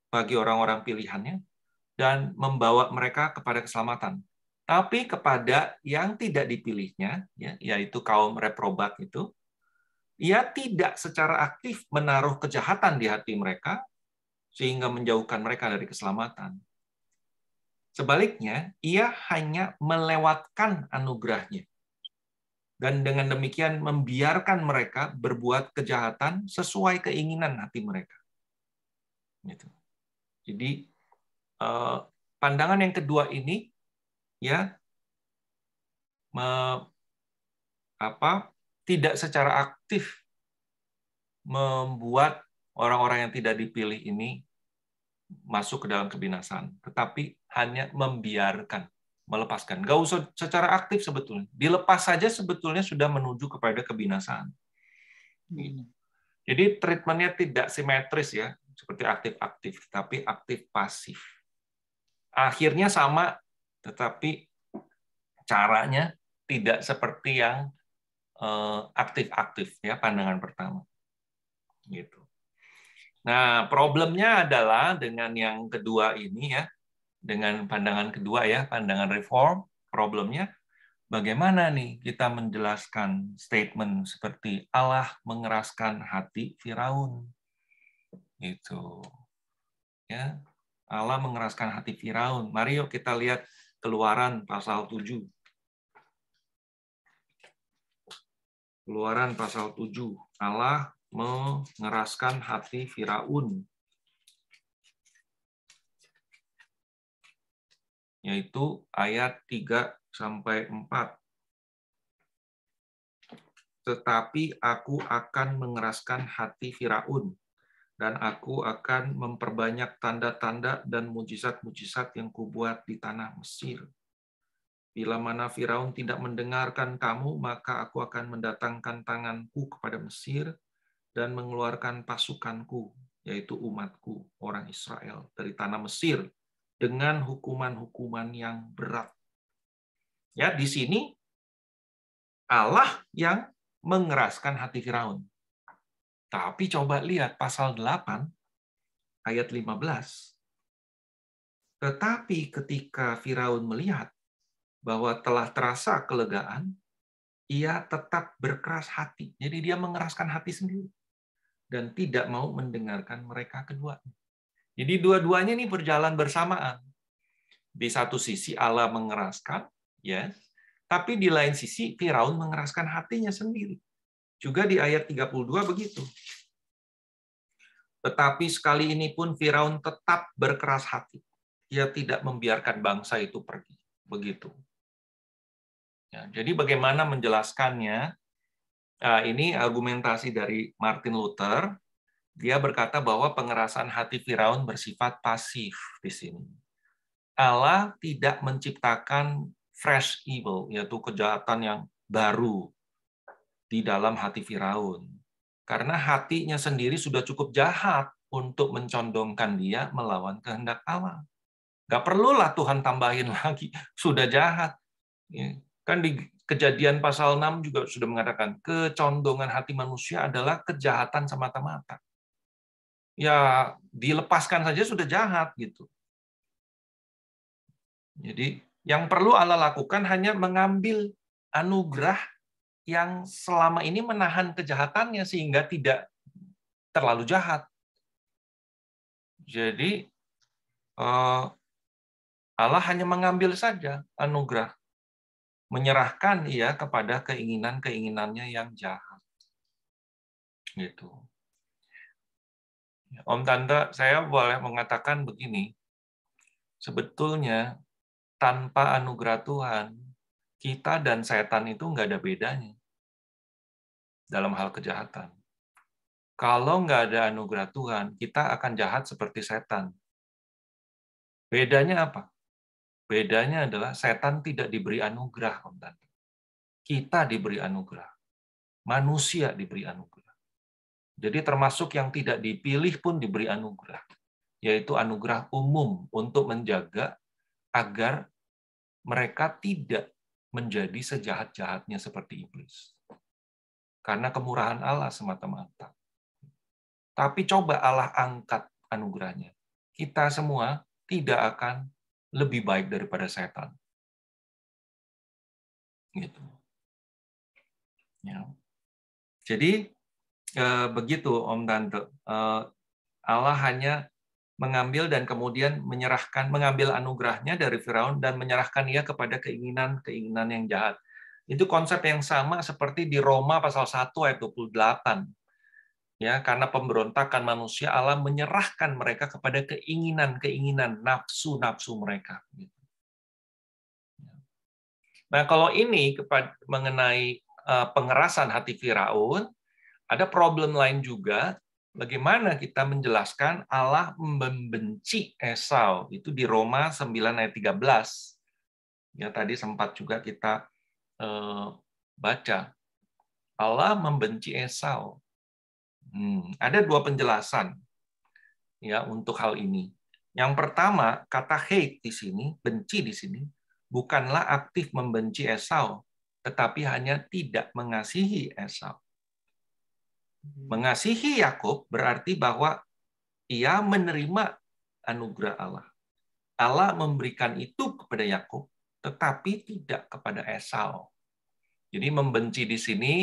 Speaker 2: bagi orang-orang pilihannya dan membawa mereka kepada keselamatan tapi kepada yang tidak dipilihnya, ya, yaitu kaum reprobat itu, ia tidak secara aktif menaruh kejahatan di hati mereka sehingga menjauhkan mereka dari keselamatan. Sebaliknya, ia hanya melewatkan anugerahnya dan dengan demikian membiarkan mereka berbuat kejahatan sesuai keinginan hati mereka. Gitu. Jadi eh, pandangan yang kedua ini ya me, apa tidak secara aktif membuat orang-orang yang tidak dipilih ini masuk ke dalam kebinasaan, tetapi hanya membiarkan melepaskan. Gak usah secara aktif sebetulnya. Dilepas saja sebetulnya sudah menuju kepada kebinasaan. Hmm. Jadi treatmentnya tidak simetris ya, seperti aktif-aktif, tapi aktif pasif. Akhirnya sama, tetapi caranya tidak seperti yang eh, aktif-aktif ya pandangan pertama. Gitu. Nah, problemnya adalah dengan yang kedua ini ya, dengan pandangan kedua ya, pandangan reform, problemnya bagaimana nih kita menjelaskan statement seperti Allah mengeraskan hati Firaun. itu Ya, Allah mengeraskan hati Firaun. Mari yuk kita lihat Keluaran pasal 7. Keluaran pasal 7. Allah mengeraskan hati Firaun. yaitu ayat 3 sampai 4. Tetapi aku akan mengeraskan hati Firaun dan aku akan memperbanyak tanda-tanda dan mujizat-mujizat yang kubuat di tanah Mesir. Bila mana Firaun tidak mendengarkan kamu, maka aku akan mendatangkan tanganku kepada Mesir dan mengeluarkan pasukanku, yaitu umatku, orang Israel, dari tanah Mesir, dengan hukuman-hukuman yang berat. Ya, di sini Allah yang mengeraskan hati Firaun. Tapi coba lihat pasal 8 ayat 15. Tetapi ketika Firaun melihat bahwa telah terasa kelegaan, ia tetap berkeras hati. Jadi dia mengeraskan hati sendiri dan tidak mau mendengarkan mereka keduanya. Jadi dua-duanya ini berjalan bersamaan. Di satu sisi Allah mengeraskan, ya, tapi di lain sisi Firaun mengeraskan hatinya sendiri. Juga di ayat 32 begitu. Tetapi sekali ini pun Firaun tetap berkeras hati. Ia tidak membiarkan bangsa itu pergi. Begitu. Ya, jadi bagaimana menjelaskannya? Nah, ini argumentasi dari Martin Luther dia berkata bahwa pengerasan hati Firaun bersifat pasif di sini. Allah tidak menciptakan fresh evil, yaitu kejahatan yang baru di dalam hati Firaun. Karena hatinya sendiri sudah cukup jahat untuk mencondongkan dia melawan kehendak Allah. Gak perlulah Tuhan tambahin lagi, sudah jahat. Ya, kan di kejadian pasal 6 juga sudah mengatakan, kecondongan hati manusia adalah kejahatan
Speaker 7: semata-mata
Speaker 2: ya dilepaskan saja sudah jahat gitu. Jadi yang perlu Allah lakukan hanya mengambil anugerah yang selama ini menahan kejahatannya sehingga tidak terlalu jahat. Jadi eh, Allah hanya mengambil saja anugerah, menyerahkan ia kepada keinginan-keinginannya yang jahat. Gitu. Om Tanda, saya boleh mengatakan begini. Sebetulnya tanpa anugerah Tuhan, kita dan setan itu nggak ada bedanya dalam hal kejahatan. Kalau nggak ada anugerah Tuhan, kita akan jahat seperti setan. Bedanya apa? Bedanya adalah setan tidak diberi anugerah, Om Tante. Kita diberi anugerah. Manusia diberi anugerah. Jadi termasuk yang tidak dipilih pun diberi anugerah, yaitu anugerah umum untuk menjaga agar mereka tidak menjadi sejahat-jahatnya seperti iblis. Karena kemurahan Allah semata-mata. Tapi coba Allah angkat anugerahnya. Kita semua tidak
Speaker 1: akan lebih baik daripada setan. Gitu. Ya. Jadi eh, begitu Om
Speaker 2: Tante. Eh, Allah hanya mengambil dan kemudian menyerahkan, mengambil anugerahnya dari Firaun dan menyerahkan ia kepada keinginan-keinginan yang jahat. Itu konsep yang sama seperti di Roma pasal 1 ayat 28. Ya, karena pemberontakan manusia Allah menyerahkan mereka kepada keinginan-keinginan nafsu-nafsu mereka. Nah, kalau ini mengenai eh, pengerasan hati Firaun, ada problem lain juga, bagaimana kita menjelaskan Allah membenci Esau. Itu di Roma 9 ayat 13. Ya tadi sempat juga kita eh, baca. Allah membenci Esau. Hmm, ada dua penjelasan ya untuk hal ini. Yang pertama, kata hate di sini, benci di sini, bukanlah aktif membenci Esau, tetapi hanya tidak mengasihi Esau. Hmm. Mengasihi Yakub berarti bahwa ia menerima anugerah Allah. Allah memberikan itu kepada Yakub, tetapi tidak kepada Esau. Jadi membenci di sini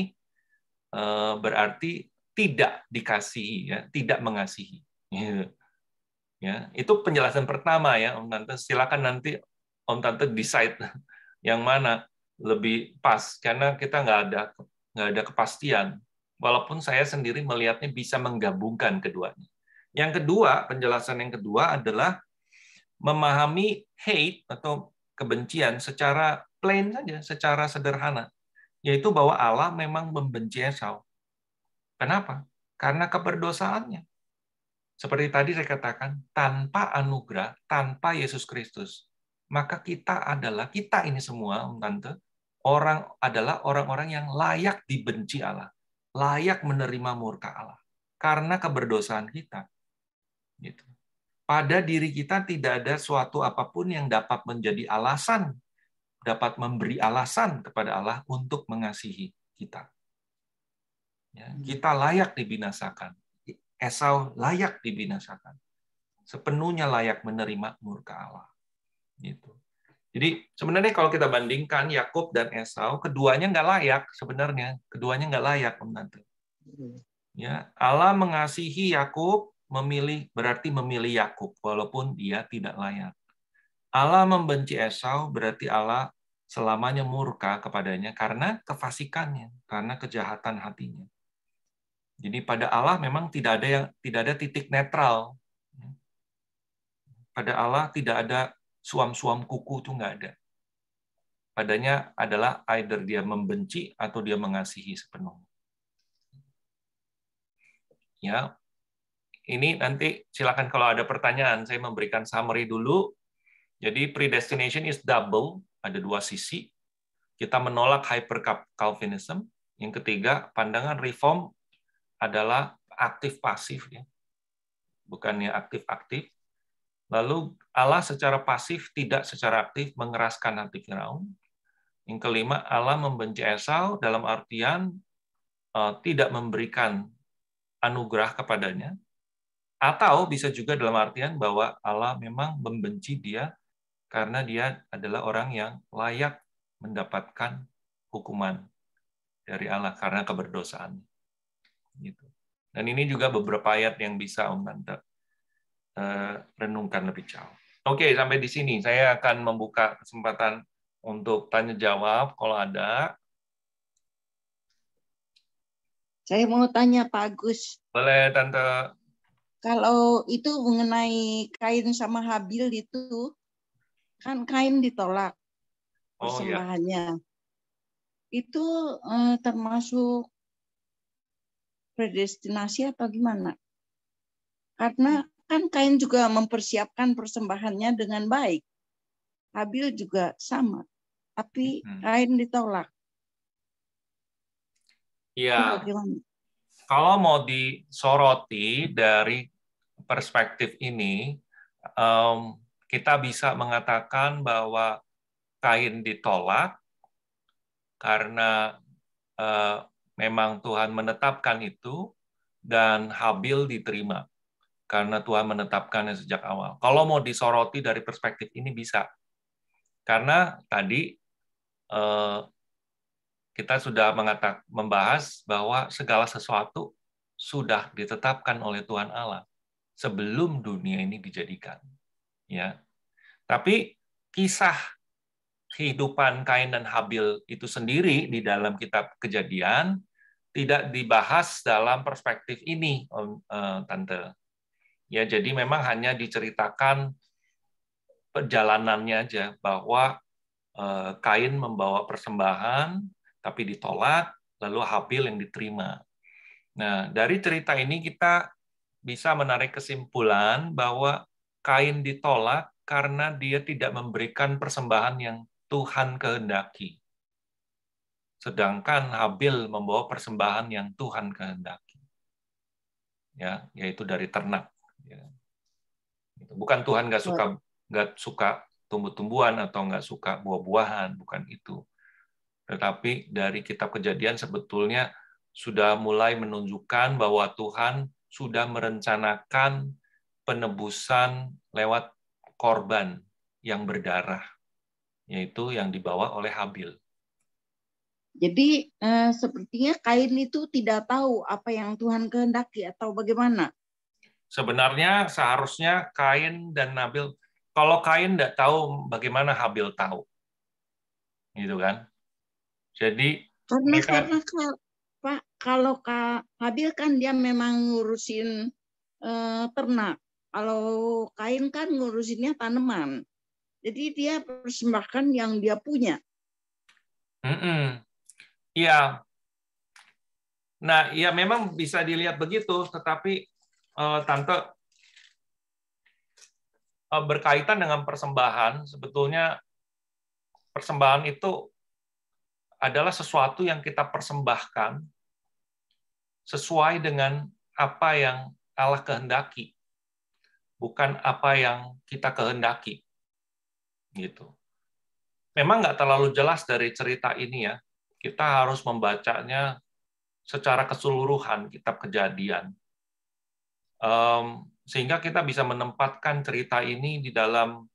Speaker 2: eh, berarti tidak dikasihi, ya, tidak mengasihi. Ya, itu penjelasan pertama ya, Om Tante. Silakan nanti Om Tante decide yang mana lebih pas, karena kita nggak ada nggak ada kepastian walaupun saya sendiri melihatnya bisa menggabungkan keduanya. Yang kedua, penjelasan yang kedua adalah memahami hate atau kebencian secara plain saja, secara sederhana, yaitu bahwa Allah memang membenci Esau. Kenapa? Karena keberdosaannya. Seperti tadi saya katakan, tanpa anugerah, tanpa Yesus Kristus, maka kita adalah kita ini semua, Om Tante, orang adalah orang-orang yang layak dibenci Allah layak menerima murka Allah karena keberdosaan kita. Gitu. Pada diri kita tidak ada suatu apapun yang dapat menjadi alasan, dapat memberi alasan kepada Allah untuk mengasihi kita. Ya, hmm. kita layak dibinasakan. Esau layak dibinasakan. Sepenuhnya layak menerima murka Allah. Gitu. Jadi sebenarnya kalau kita bandingkan Yakub dan Esau, keduanya nggak layak sebenarnya, keduanya nggak layak menantu. Hmm. Ya, Allah mengasihi Yakub, memilih berarti memilih Yakub walaupun dia tidak layak. Allah membenci Esau berarti Allah selamanya murka kepadanya karena kefasikannya, karena kejahatan hatinya. Jadi pada Allah memang tidak ada yang tidak ada titik netral. Ya. Pada Allah tidak ada suam-suam kuku itu nggak ada. Padanya adalah either dia membenci atau dia mengasihi sepenuhnya. Ya, ini nanti silakan kalau ada pertanyaan, saya memberikan summary dulu. Jadi predestination is double, ada dua sisi. Kita menolak hyper Calvinism. Yang ketiga, pandangan reform adalah aktif pasif ya. Bukannya aktif aktif. Lalu Allah secara pasif tidak secara aktif mengeraskan hati Firaun. Yang kelima, Allah membenci Esau dalam artian eh, tidak memberikan anugerah kepadanya. Atau bisa juga dalam artian bahwa Allah memang membenci dia karena dia adalah orang yang layak mendapatkan hukuman dari Allah karena keberdosaan. Gitu. Dan ini juga beberapa ayat yang bisa Om Tante Eh, renungkan lebih jauh. Oke, sampai di sini saya akan membuka kesempatan untuk tanya jawab kalau ada.
Speaker 3: Saya mau tanya Pak Agus.
Speaker 2: Boleh, Tante.
Speaker 3: Kalau itu mengenai kain sama Habil itu, kan kain ditolak oh,
Speaker 2: iya.
Speaker 1: persembahannya.
Speaker 3: Oh, Itu eh, termasuk predestinasi atau gimana? Karena Kan Kain juga mempersiapkan persembahannya dengan baik. Habil juga sama. Tapi Kain ditolak.
Speaker 2: Iya. Kalau mau disoroti dari perspektif ini, um, kita bisa mengatakan bahwa kain ditolak karena uh, memang Tuhan menetapkan itu dan Habil diterima karena Tuhan menetapkannya sejak awal. Kalau mau disoroti dari perspektif ini bisa. Karena tadi eh, kita sudah mengatak, membahas bahwa segala sesuatu sudah ditetapkan oleh Tuhan Allah sebelum dunia ini dijadikan. Ya. Tapi kisah kehidupan Kain dan Habil itu sendiri di dalam kitab Kejadian tidak dibahas dalam perspektif ini, eh, Tante Ya, jadi memang hanya diceritakan perjalanannya aja bahwa eh, Kain membawa persembahan tapi ditolak, lalu Habil yang diterima. Nah, dari cerita ini kita bisa menarik kesimpulan bahwa Kain ditolak karena dia tidak memberikan persembahan yang Tuhan kehendaki. Sedangkan Habil membawa persembahan yang Tuhan kehendaki. Ya, yaitu dari ternak. Gitu. Bukan Tuhan nggak suka hmm. nggak suka tumbuh-tumbuhan atau nggak suka buah-buahan, bukan itu. Tetapi dari Kitab Kejadian sebetulnya sudah mulai menunjukkan bahwa Tuhan sudah merencanakan penebusan lewat korban yang berdarah, yaitu yang dibawa oleh Habil.
Speaker 3: Jadi eh, sepertinya Kain itu tidak tahu apa yang Tuhan kehendaki atau bagaimana.
Speaker 2: Sebenarnya seharusnya Kain dan Nabil, kalau Kain tidak tahu bagaimana Habil tahu. Gitu kan? Jadi
Speaker 3: karena mereka, karena Pak kalau Kak Habil kan dia memang ngurusin e, ternak. Kalau Kain kan ngurusinnya tanaman. Jadi dia persembahkan yang dia punya.
Speaker 1: Mm -mm.
Speaker 2: Iya. Nah, ya memang bisa dilihat begitu, tetapi Eh, tante eh, berkaitan dengan persembahan, sebetulnya persembahan itu adalah sesuatu yang kita persembahkan sesuai dengan apa yang Allah kehendaki, bukan apa yang kita kehendaki. Gitu. Memang nggak terlalu jelas dari cerita ini ya. Kita harus membacanya secara keseluruhan kitab kejadian um, sehingga kita bisa menempatkan cerita ini di dalam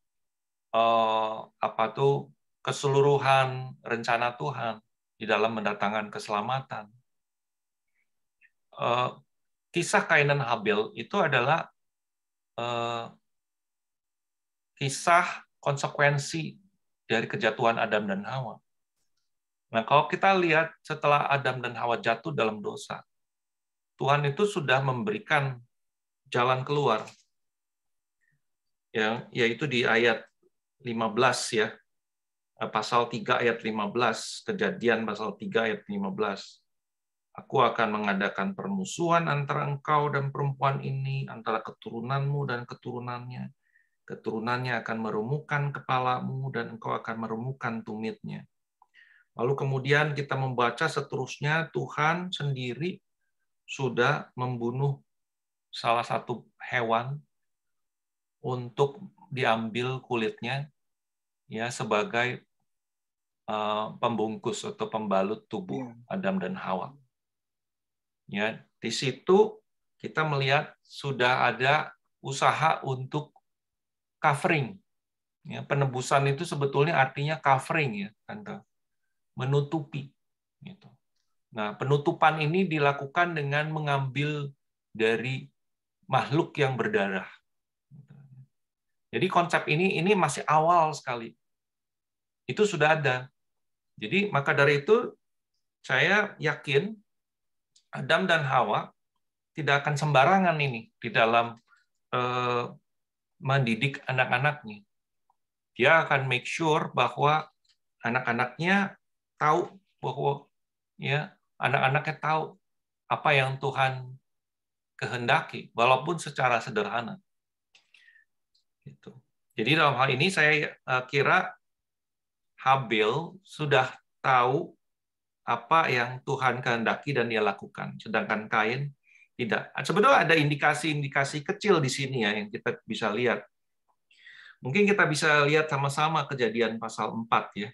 Speaker 2: uh, apa tuh keseluruhan rencana Tuhan di dalam mendatangkan keselamatan. Uh, kisah Kainan Habil itu adalah uh, kisah konsekuensi dari kejatuhan Adam dan Hawa. Nah, kalau kita lihat setelah Adam dan Hawa jatuh dalam dosa, Tuhan itu sudah memberikan jalan keluar. Ya, yaitu di ayat 15 ya. Eh, pasal 3 ayat 15, kejadian pasal 3 ayat 15. Aku akan mengadakan permusuhan antara engkau dan perempuan ini, antara keturunanmu dan keturunannya. Keturunannya akan meremukan kepalamu dan engkau akan meremukan tumitnya. Lalu kemudian kita membaca seterusnya Tuhan sendiri sudah membunuh salah satu hewan untuk diambil kulitnya ya sebagai uh, pembungkus atau pembalut tubuh iya. Adam dan Hawa. Ya, di situ kita melihat sudah ada usaha untuk covering. Ya, penebusan itu sebetulnya artinya covering ya, Tante. Menutupi gitu. Nah, penutupan ini dilakukan dengan mengambil dari makhluk yang berdarah. Jadi konsep ini ini masih awal sekali. Itu sudah ada. Jadi maka dari itu saya yakin Adam dan Hawa tidak akan sembarangan ini di dalam eh, mendidik anak-anaknya. Dia akan make sure bahwa anak-anaknya tahu bahwa ya anak-anaknya tahu apa yang Tuhan kehendaki, walaupun secara sederhana. Gitu. Jadi dalam hal ini saya eh, kira Habil sudah tahu apa yang Tuhan kehendaki dan dia lakukan, sedangkan Kain tidak. Sebetulnya ada indikasi-indikasi kecil di sini ya yang kita bisa lihat. Mungkin kita bisa lihat sama-sama kejadian pasal 4 ya.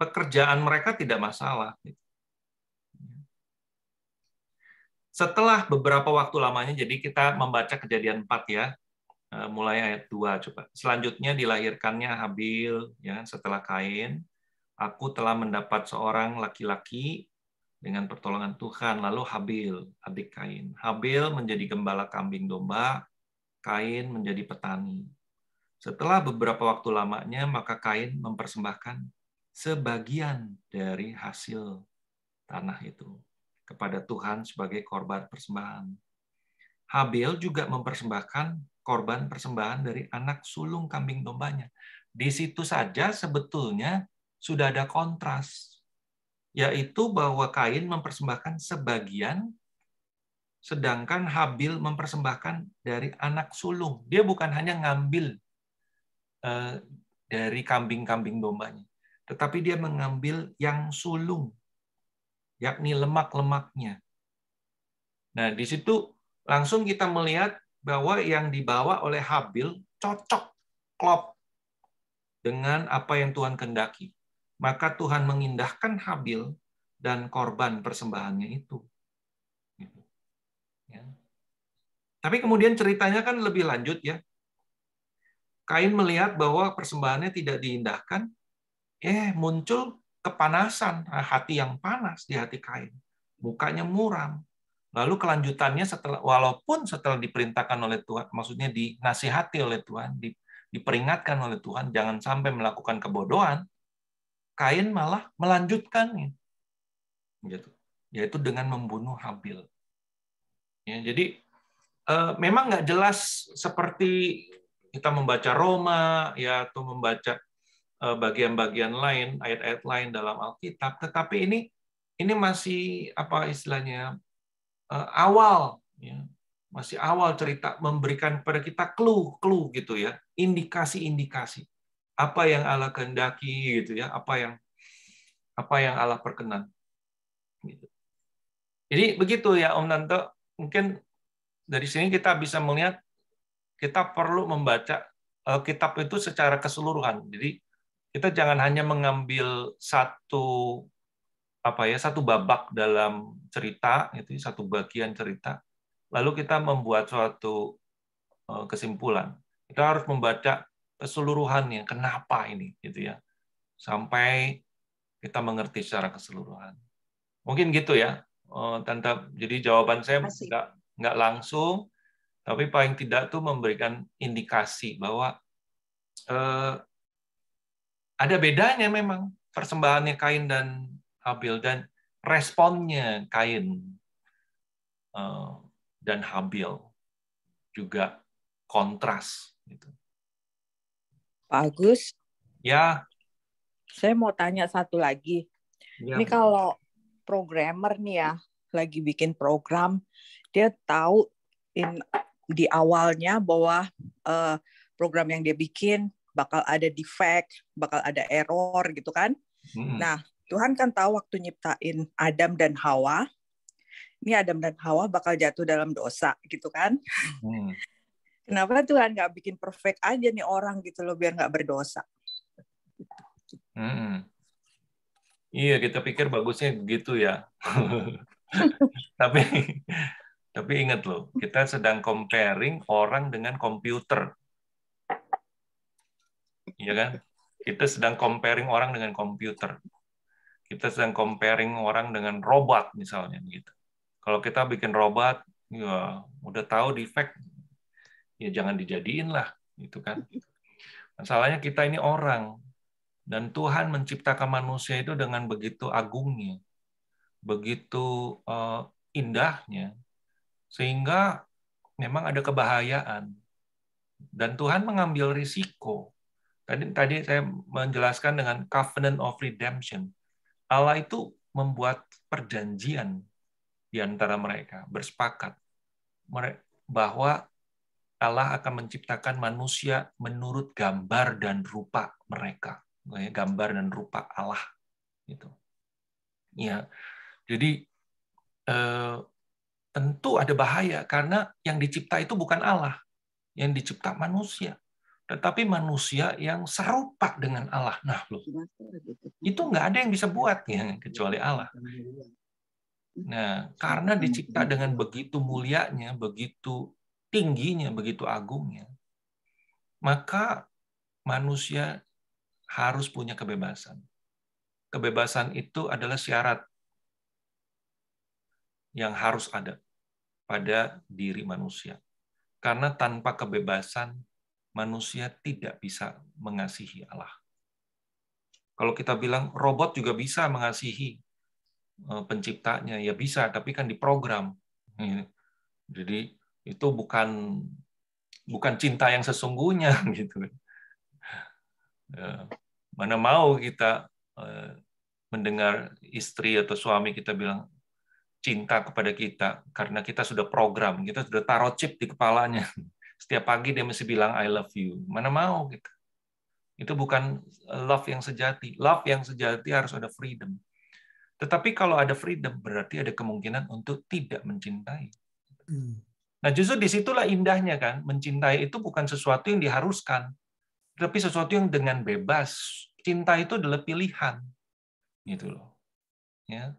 Speaker 2: pekerjaan mereka tidak masalah. Setelah beberapa waktu lamanya, jadi kita membaca kejadian 4 ya, eh, mulai ayat 2 coba. Selanjutnya dilahirkannya Habil ya setelah Kain. Aku telah mendapat seorang laki-laki dengan pertolongan Tuhan, lalu Habil, adik Kain. Habil menjadi gembala kambing domba, Kain menjadi petani. Setelah beberapa waktu lamanya, maka Kain mempersembahkan sebagian dari hasil tanah itu kepada Tuhan sebagai korban persembahan. Habil juga mempersembahkan korban persembahan dari anak sulung kambing dombanya. Di situ saja sebetulnya sudah ada kontras, yaitu bahwa Kain mempersembahkan sebagian, sedangkan Habil mempersembahkan dari anak sulung. Dia bukan hanya ngambil eh, dari kambing-kambing dombanya, tetapi dia mengambil yang sulung, yakni lemak-lemaknya. Nah, di situ langsung kita melihat bahwa yang dibawa oleh Habil cocok, klop dengan apa yang Tuhan kendaki. Maka Tuhan mengindahkan Habil dan korban persembahannya itu. Ya. Tapi kemudian ceritanya kan lebih lanjut ya. Kain melihat bahwa persembahannya tidak diindahkan, eh muncul kepanasan, nah, hati yang panas di hati Kain. Mukanya muram. Lalu kelanjutannya setelah walaupun setelah diperintahkan oleh Tuhan, maksudnya dinasihati oleh Tuhan, diperingatkan oleh Tuhan jangan sampai melakukan kebodohan, Kain malah melanjutkannya. Gitu. Yaitu dengan membunuh Habil. Ya, jadi eh, memang nggak jelas seperti kita membaca Roma ya atau membaca Eh, bagian-bagian lain, ayat-ayat lain dalam Alkitab, tetapi ini ini masih apa istilahnya eh, awal, ya. masih awal cerita memberikan kepada kita clue-clue gitu ya, indikasi-indikasi apa yang Allah kehendaki gitu ya, apa yang apa yang Allah perkenan. Gitu. Jadi begitu ya Om Nanto, mungkin dari sini kita bisa melihat kita perlu membaca Alkitab eh, itu secara keseluruhan. Jadi kita jangan hanya mengambil satu apa ya satu babak dalam cerita itu ya, satu bagian cerita lalu kita membuat suatu eh, kesimpulan kita harus membaca keseluruhannya kenapa ini gitu ya sampai kita mengerti secara keseluruhan mungkin gitu ya eh, tante jadi jawaban saya nggak nggak langsung tapi paling tidak tuh memberikan indikasi bahwa eh, ada bedanya memang persembahannya Kain dan Habil dan responnya Kain eh, dan Habil juga kontras. Gitu. Pak Agus. Ya.
Speaker 5: Saya mau tanya satu lagi. Ya. Ini kalau programmer nih ya lagi bikin program, dia tahu in, di awalnya bahwa uh, program yang dia bikin bakal ada defect, bakal ada error gitu kan. Hmm. Nah, Tuhan kan tahu waktu nyiptain Adam dan Hawa, ini Adam dan Hawa bakal jatuh dalam dosa gitu kan. Hmm. Kenapa Tuhan nggak bikin perfect aja nih orang gitu loh biar nggak berdosa?
Speaker 2: Hmm. Iya kita pikir bagusnya gitu ya. tapi tapi ingat loh kita sedang comparing orang dengan komputer. Iya kan? Kita sedang comparing orang dengan komputer. Kita sedang comparing orang dengan robot misalnya gitu. Kalau kita bikin robot, ya udah tahu defect, ya jangan dijadiin lah, gitu kan. Masalahnya kita ini orang dan Tuhan menciptakan manusia itu dengan begitu agungnya, begitu uh, indahnya, sehingga memang ada kebahayaan dan Tuhan mengambil risiko Tadi, tadi saya menjelaskan dengan covenant of redemption. Allah itu membuat perjanjian di antara mereka, bersepakat bahwa Allah akan menciptakan manusia menurut gambar dan rupa mereka, gambar dan rupa Allah. Gitu. Ya, jadi eh, tentu ada bahaya karena yang dicipta itu bukan Allah, yang dicipta manusia tetapi manusia yang serupa dengan Allah. Nah,
Speaker 1: loh, iya, gitu.
Speaker 2: itu nggak ada yang bisa buat ya kecuali iya, Allah. Nah, karena iya, dicipta dengan begitu mulianya, begitu tingginya, begitu agungnya, maka manusia harus punya kebebasan. Kebebasan itu adalah syarat yang harus ada pada diri manusia. Karena tanpa kebebasan manusia tidak bisa mengasihi Allah. Kalau kita bilang robot juga bisa mengasihi eh, penciptanya, ya bisa, tapi kan diprogram. Iya. Jadi itu bukan bukan cinta yang sesungguhnya gitu. Ya, mana mau kita eh, mendengar istri atau suami kita bilang cinta kepada kita karena kita sudah program, kita sudah taruh chip di kepalanya setiap pagi dia mesti bilang I love you. Mana mau gitu. Itu bukan love yang sejati. Love yang sejati harus ada freedom. Tetapi kalau ada freedom berarti ada kemungkinan untuk tidak mencintai. Hmm. Nah, justru disitulah indahnya kan, mencintai itu bukan sesuatu yang diharuskan, tapi sesuatu yang dengan bebas. Cinta itu adalah pilihan, gitu loh. Ya.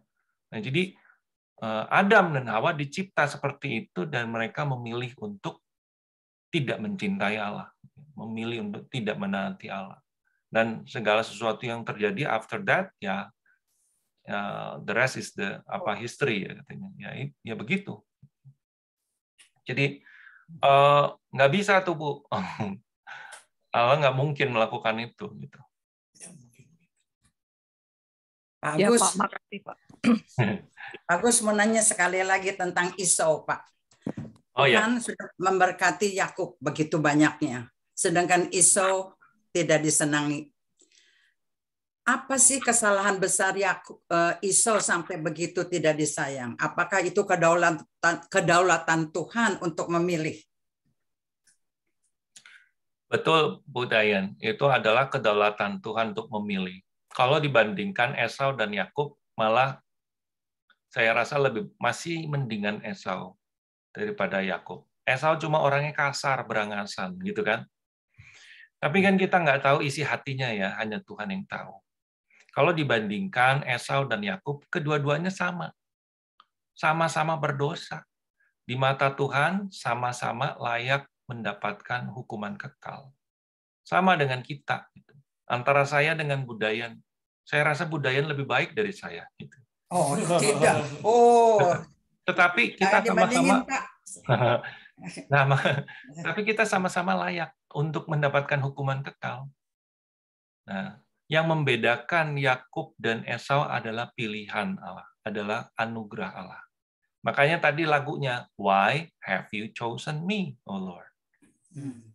Speaker 2: Nah, jadi eh, Adam dan Hawa dicipta seperti itu dan mereka memilih untuk tidak mencintai Allah, memilih untuk tidak menanti Allah. Dan segala sesuatu yang terjadi after that ya uh, the rest is the apa history ya katanya. Ya ya begitu. Jadi uh, nggak bisa tuh Bu. Allah nggak mungkin melakukan itu gitu.
Speaker 1: Agus, ya, ya, Pak, makasih
Speaker 8: Pak. Agus mau nanya sekali lagi tentang iso Pak. Oh, iya. Tuhan sudah memberkati Yakub begitu banyaknya, sedangkan Esau tidak disenangi. Apa sih kesalahan besar Yakub eh, Esau sampai begitu tidak disayang? Apakah itu kedaulatan kedaulatan Tuhan untuk memilih?
Speaker 2: Betul, Budayan. Itu adalah kedaulatan Tuhan untuk memilih. Kalau dibandingkan Esau dan Yakub, malah saya rasa lebih masih mendingan Esau daripada Yakub. Esau cuma orangnya kasar, berangasan, gitu kan? Tapi kan kita nggak tahu isi hatinya ya, hanya Tuhan yang tahu. Kalau dibandingkan Esau dan Yakub, kedua-duanya sama. Sama-sama berdosa. Di mata Tuhan, sama-sama layak mendapatkan hukuman kekal. Sama dengan kita. Gitu. Antara saya dengan Budayan. Saya rasa Budayan lebih baik dari saya. Gitu.
Speaker 8: Oh, tidak. Oh, tetapi kita sama-sama
Speaker 2: nah, tapi kita sama-sama layak untuk mendapatkan hukuman kekal. Nah, yang membedakan Yakub dan Esau adalah pilihan Allah, adalah anugerah Allah. Makanya tadi lagunya Why have you chosen me, O Lord? Hmm.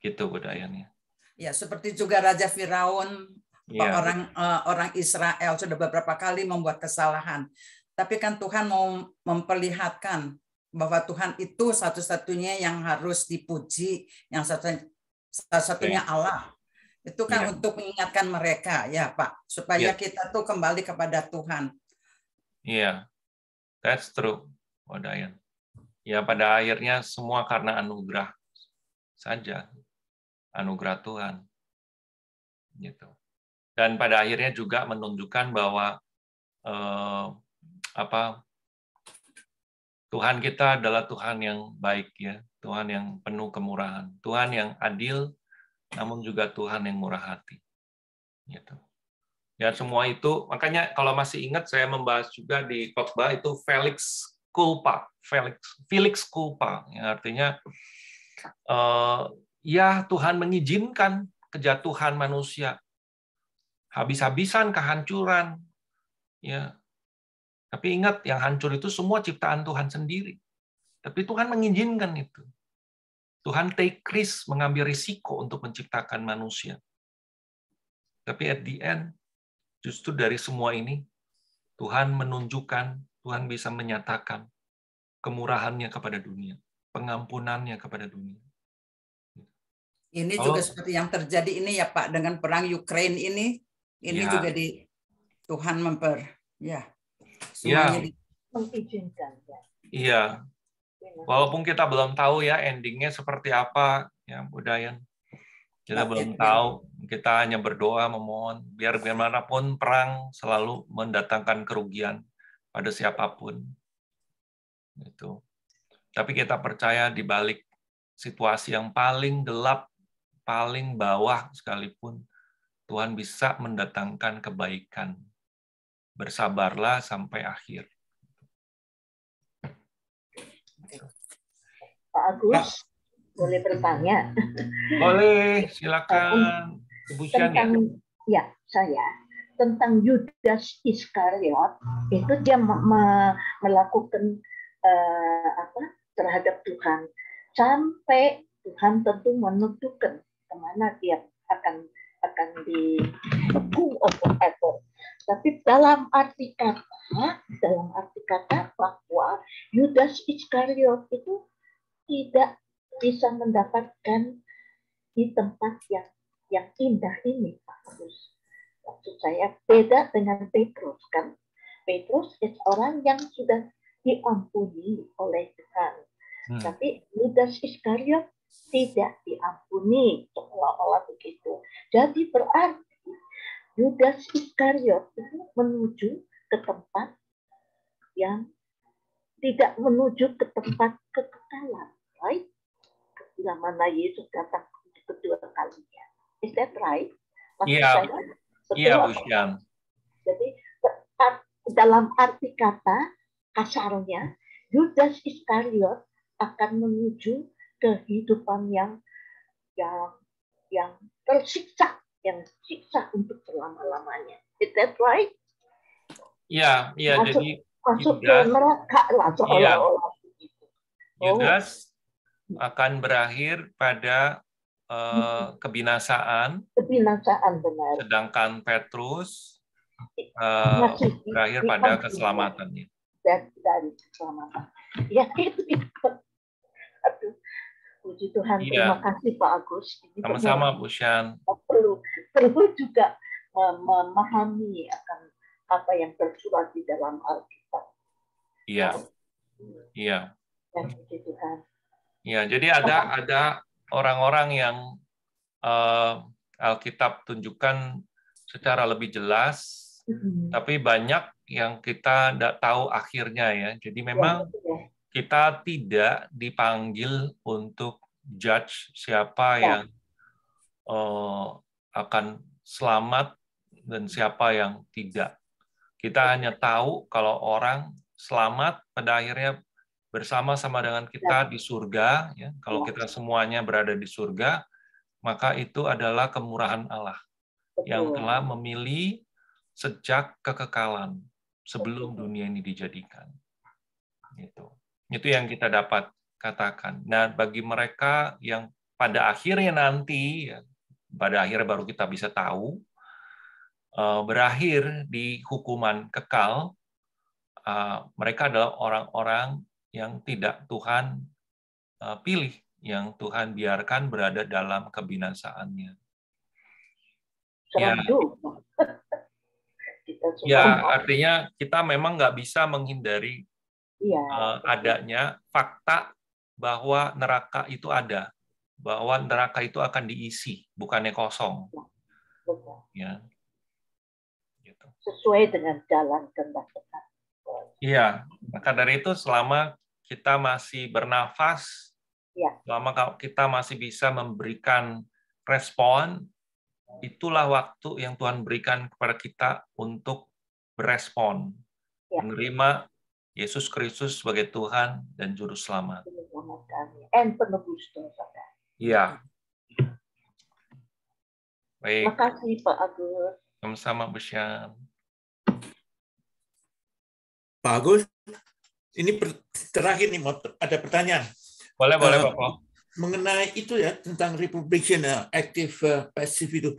Speaker 2: Gitu budayanya.
Speaker 8: Ya, seperti juga Raja Firaun ya. orang eh, orang Israel sudah beberapa kali membuat kesalahan. Tapi kan Tuhan mau memperlihatkan bahwa Tuhan itu satu-satunya yang harus dipuji, yang satu-satunya Allah. Itu kan ya. untuk mengingatkan mereka ya Pak, supaya ya. kita tuh kembali kepada Tuhan.
Speaker 2: Iya, that's true, Pak Dayan. Ya pada akhirnya semua karena anugerah saja, anugerah Tuhan. Gitu dan pada akhirnya juga menunjukkan bahwa eh, apa Tuhan kita adalah Tuhan yang baik ya, Tuhan yang penuh kemurahan, Tuhan yang adil, namun juga Tuhan yang murah hati. Gitu. Ya semua itu, makanya kalau masih ingat saya membahas juga di khotbah itu Felix culpa, Felix Felix culpa, yang artinya uh, ya Tuhan mengizinkan kejatuhan manusia, habis-habisan kehancuran, ya tapi ingat, yang hancur itu semua ciptaan Tuhan sendiri. Tapi Tuhan mengizinkan itu. Tuhan take risk, mengambil risiko untuk menciptakan manusia. Tapi at the end, justru dari semua ini, Tuhan menunjukkan, Tuhan bisa menyatakan kemurahannya kepada dunia, pengampunannya kepada dunia.
Speaker 8: Ini juga seperti yang terjadi ini ya Pak, dengan perang Ukraine ini, ini ya, juga di Tuhan memper,
Speaker 1: ya. Iya, mengizinkan ya.
Speaker 2: Iya. Walaupun kita belum tahu ya endingnya seperti apa ya Bu Kita iya, belum iya. tahu, kita hanya berdoa memohon biar bagaimanapun perang selalu mendatangkan kerugian pada siapapun. Itu. Tapi kita percaya di balik situasi yang paling gelap, paling bawah sekalipun Tuhan bisa mendatangkan kebaikan bersabarlah sampai akhir.
Speaker 1: Pak Agus, nah. boleh bertanya? Boleh, silakan. Ibu ya? tentang, ya. ya, saya tentang Yudas Iskariot itu dia me melakukan uh, apa terhadap Tuhan sampai Tuhan tentu menentukan kemana dia akan akan dihukum oleh tapi dalam arti kata, dalam arti kata bahwa Yudas Iskariot itu tidak bisa mendapatkan di tempat yang yang indah ini Pak Agus. Maksud saya beda dengan Petrus kan. Petrus itu orang yang sudah diampuni oleh Tuhan. Hmm. Tapi Yudas Iskariot tidak diampuni seolah-olah begitu. Jadi berarti Yudas Iskariot itu menuju ke tempat yang tidak menuju ke tempat kekekalan, right? Ketika mana Yesus datang kedua kalinya. Is that right? Maksud yeah. Iya, iya, Bu Jadi dalam arti kata kasarnya, Yudas Iskariot akan menuju kehidupan yang yang yang tersiksa yang siksa untuk selama-lamanya. Is that right? Ya, ya masuk, jadi masuk ke neraka lah seolah-olah iya. begitu.
Speaker 2: Oh. Yudas oh. akan berakhir pada uh, kebinasaan.
Speaker 1: Kebinasaan benar.
Speaker 2: Sedangkan Petrus
Speaker 1: uh, Masih, berakhir pada di, keselamatannya. Dan dari keselamatan. Ya itu. Aduh. Puji Tuhan, iya. terima kasih Pak Agus. Sama-sama
Speaker 2: Bu Shan.
Speaker 1: Perlu, perlu juga eh, memahami akan apa yang tersurat di dalam Alkitab.
Speaker 2: Iya. Iya.
Speaker 1: Ya, puji Tuhan.
Speaker 2: Iya, jadi ada ada orang-orang yang uh, Alkitab tunjukkan secara lebih jelas, mm -hmm. tapi banyak yang kita tidak tahu akhirnya ya. Jadi memang ya, ya kita tidak dipanggil untuk judge siapa oh. yang uh, akan selamat dan siapa yang tidak. Kita hanya tahu kalau orang selamat pada akhirnya bersama-sama dengan kita ya. di surga. Ya. Kalau ya. kita semuanya berada di surga, maka itu adalah kemurahan Allah yang telah memilih sejak kekekalan sebelum dunia ini dijadikan. Gitu. Itu yang kita dapat katakan. Nah, bagi mereka yang pada akhirnya nanti, ya, pada akhirnya baru kita bisa tahu, eh, berakhir di hukuman kekal, eh, mereka adalah orang-orang yang tidak Tuhan eh, pilih, yang Tuhan biarkan berada dalam
Speaker 1: kebinasaannya. Ya. ya,
Speaker 2: artinya kita memang nggak bisa menghindari iya. Eh, adanya fakta bahwa neraka itu ada, bahwa neraka itu akan diisi, bukannya kosong.
Speaker 1: Ya, ya. Gitu. Sesuai dengan jalan kehendak Tuhan.
Speaker 2: Iya, maka dari itu selama kita masih bernafas, ya. selama kita masih bisa memberikan respon, itulah waktu yang Tuhan berikan kepada kita untuk berespon, ya. menerima Yesus Kristus sebagai Tuhan dan Juru Selamat.
Speaker 1: Dan penebus dosa kami.
Speaker 2: Iya. Baik.
Speaker 1: Makasih Pak Agus.
Speaker 2: Sama-sama Bu Syam.
Speaker 7: Pak Agus, ini terakhir nih, ada pertanyaan.
Speaker 2: Boleh, boleh eh, Pak
Speaker 7: mengenai itu ya tentang Republican uh, Active uh, Passive itu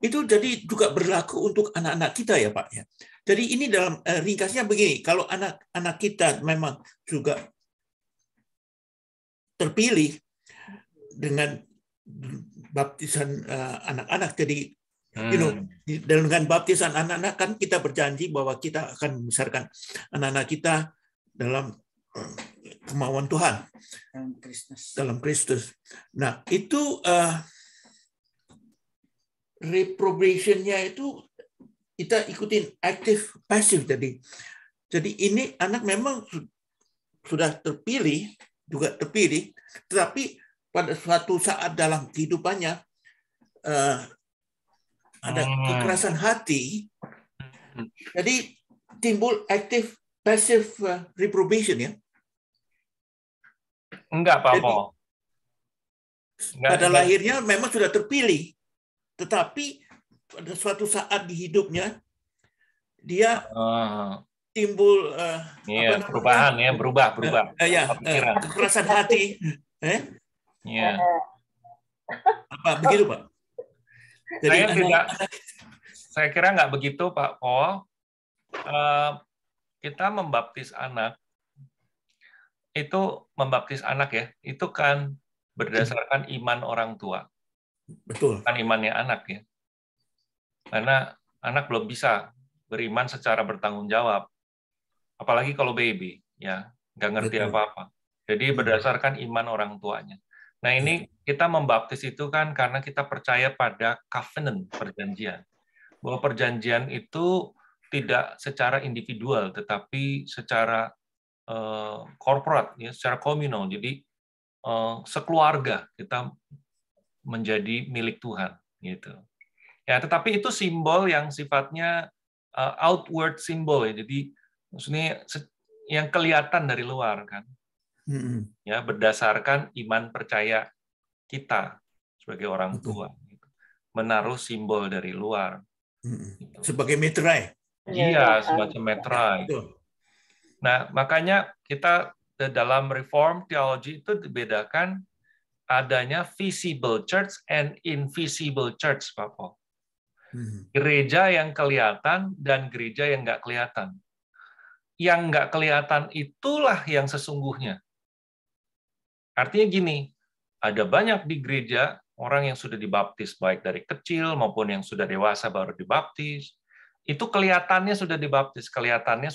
Speaker 7: itu jadi juga berlaku untuk anak-anak kita ya Pak ya. Jadi ini dalam uh, ringkasnya begini, kalau anak-anak kita memang juga terpilih dengan baptisan uh, anak-anak jadi you know hmm. dengan baptisan anak-anak kan kita berjanji bahwa kita akan membesarkan anak-anak kita dalam kemauan Tuhan dalam Kristus. Dalam Kristus. Nah, itu uh, reprobationnya itu kita ikutin aktif pasif tadi. Jadi ini anak memang sudah terpilih juga terpilih, tetapi pada suatu saat dalam kehidupannya uh,
Speaker 6: ada hmm. kekerasan
Speaker 7: hati, hmm. jadi timbul aktif pasif uh, eh, reprobation ya
Speaker 1: Enggak, Pak Paul, Enggak, pada enggak.
Speaker 7: lahirnya memang sudah terpilih, tetapi pada suatu saat di hidupnya dia
Speaker 2: oh.
Speaker 7: timbul uh,
Speaker 2: iya, apa perubahan ya, berubah, berubah. Uh, uh, ya, uh,
Speaker 7: kekerasan hati.
Speaker 2: eh? Iya. Apa begitu, Pak?
Speaker 1: Jadi, saya anak, tidak anak.
Speaker 2: saya kira nggak begitu, Pak Paul. Uh, eh, kita membaptis anak itu membaptis anak ya, itu kan berdasarkan iman orang tua. Betul. kan imannya anak ya. Karena anak belum bisa beriman secara bertanggung jawab. Apalagi kalau baby, ya nggak ngerti apa-apa. Jadi iya. berdasarkan iman orang tuanya. Nah ini kita membaptis itu kan karena kita percaya pada covenant perjanjian. Bahwa perjanjian itu tidak secara individual, tetapi secara korporat eh, ya secara komunal jadi eh, sekeluarga kita menjadi milik Tuhan gitu ya tetapi itu simbol yang sifatnya eh, outward simbol ya jadi maksudnya yang kelihatan dari luar kan ya berdasarkan iman percaya kita sebagai orang tua gitu. menaruh simbol dari luar
Speaker 7: gitu. sebagai metrai iya sebagai iya, iya. semacam
Speaker 2: metrai Betul Nah, makanya kita dalam reform teologi itu dibedakan adanya visible church and invisible church, Pak Paul. Hmm. Gereja yang kelihatan dan gereja yang nggak kelihatan. Yang nggak kelihatan itulah yang sesungguhnya. Artinya gini, ada banyak di gereja orang yang sudah dibaptis baik dari kecil maupun yang sudah dewasa baru dibaptis, itu kelihatannya sudah dibaptis, kelihatannya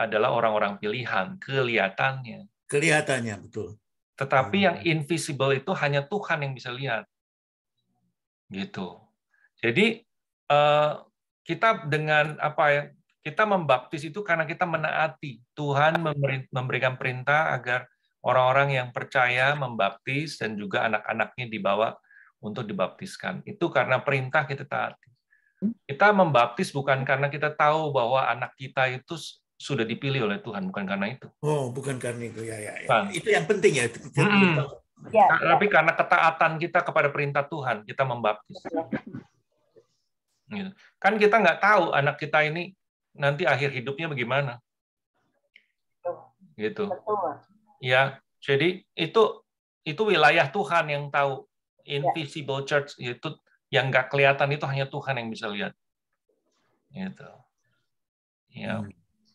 Speaker 2: adalah orang-orang pilihan, kelihatannya. Kelihatannya, betul. Tetapi hmm. yang invisible itu hanya Tuhan yang bisa lihat. Gitu. Jadi eh, kita dengan apa ya? Kita membaptis itu karena kita menaati Tuhan memberikan perintah agar orang-orang yang percaya membaptis dan juga anak-anaknya dibawa untuk dibaptiskan. Itu karena perintah kita taati. Hmm. Kita membaptis bukan karena kita tahu bahwa anak kita itu sudah dipilih oleh Tuhan, bukan karena itu.
Speaker 7: Oh, bukan karena itu ya ya. ya.
Speaker 2: Itu yang penting ya. Hmm. ya. Tapi karena ketaatan kita kepada perintah Tuhan, kita membaptis. Gitu. Kan kita nggak tahu anak kita ini nanti akhir hidupnya bagaimana. Gitu. Ya, jadi itu itu wilayah Tuhan yang tahu. Invisible church itu yang nggak kelihatan itu hanya Tuhan yang bisa lihat gitu ya hmm.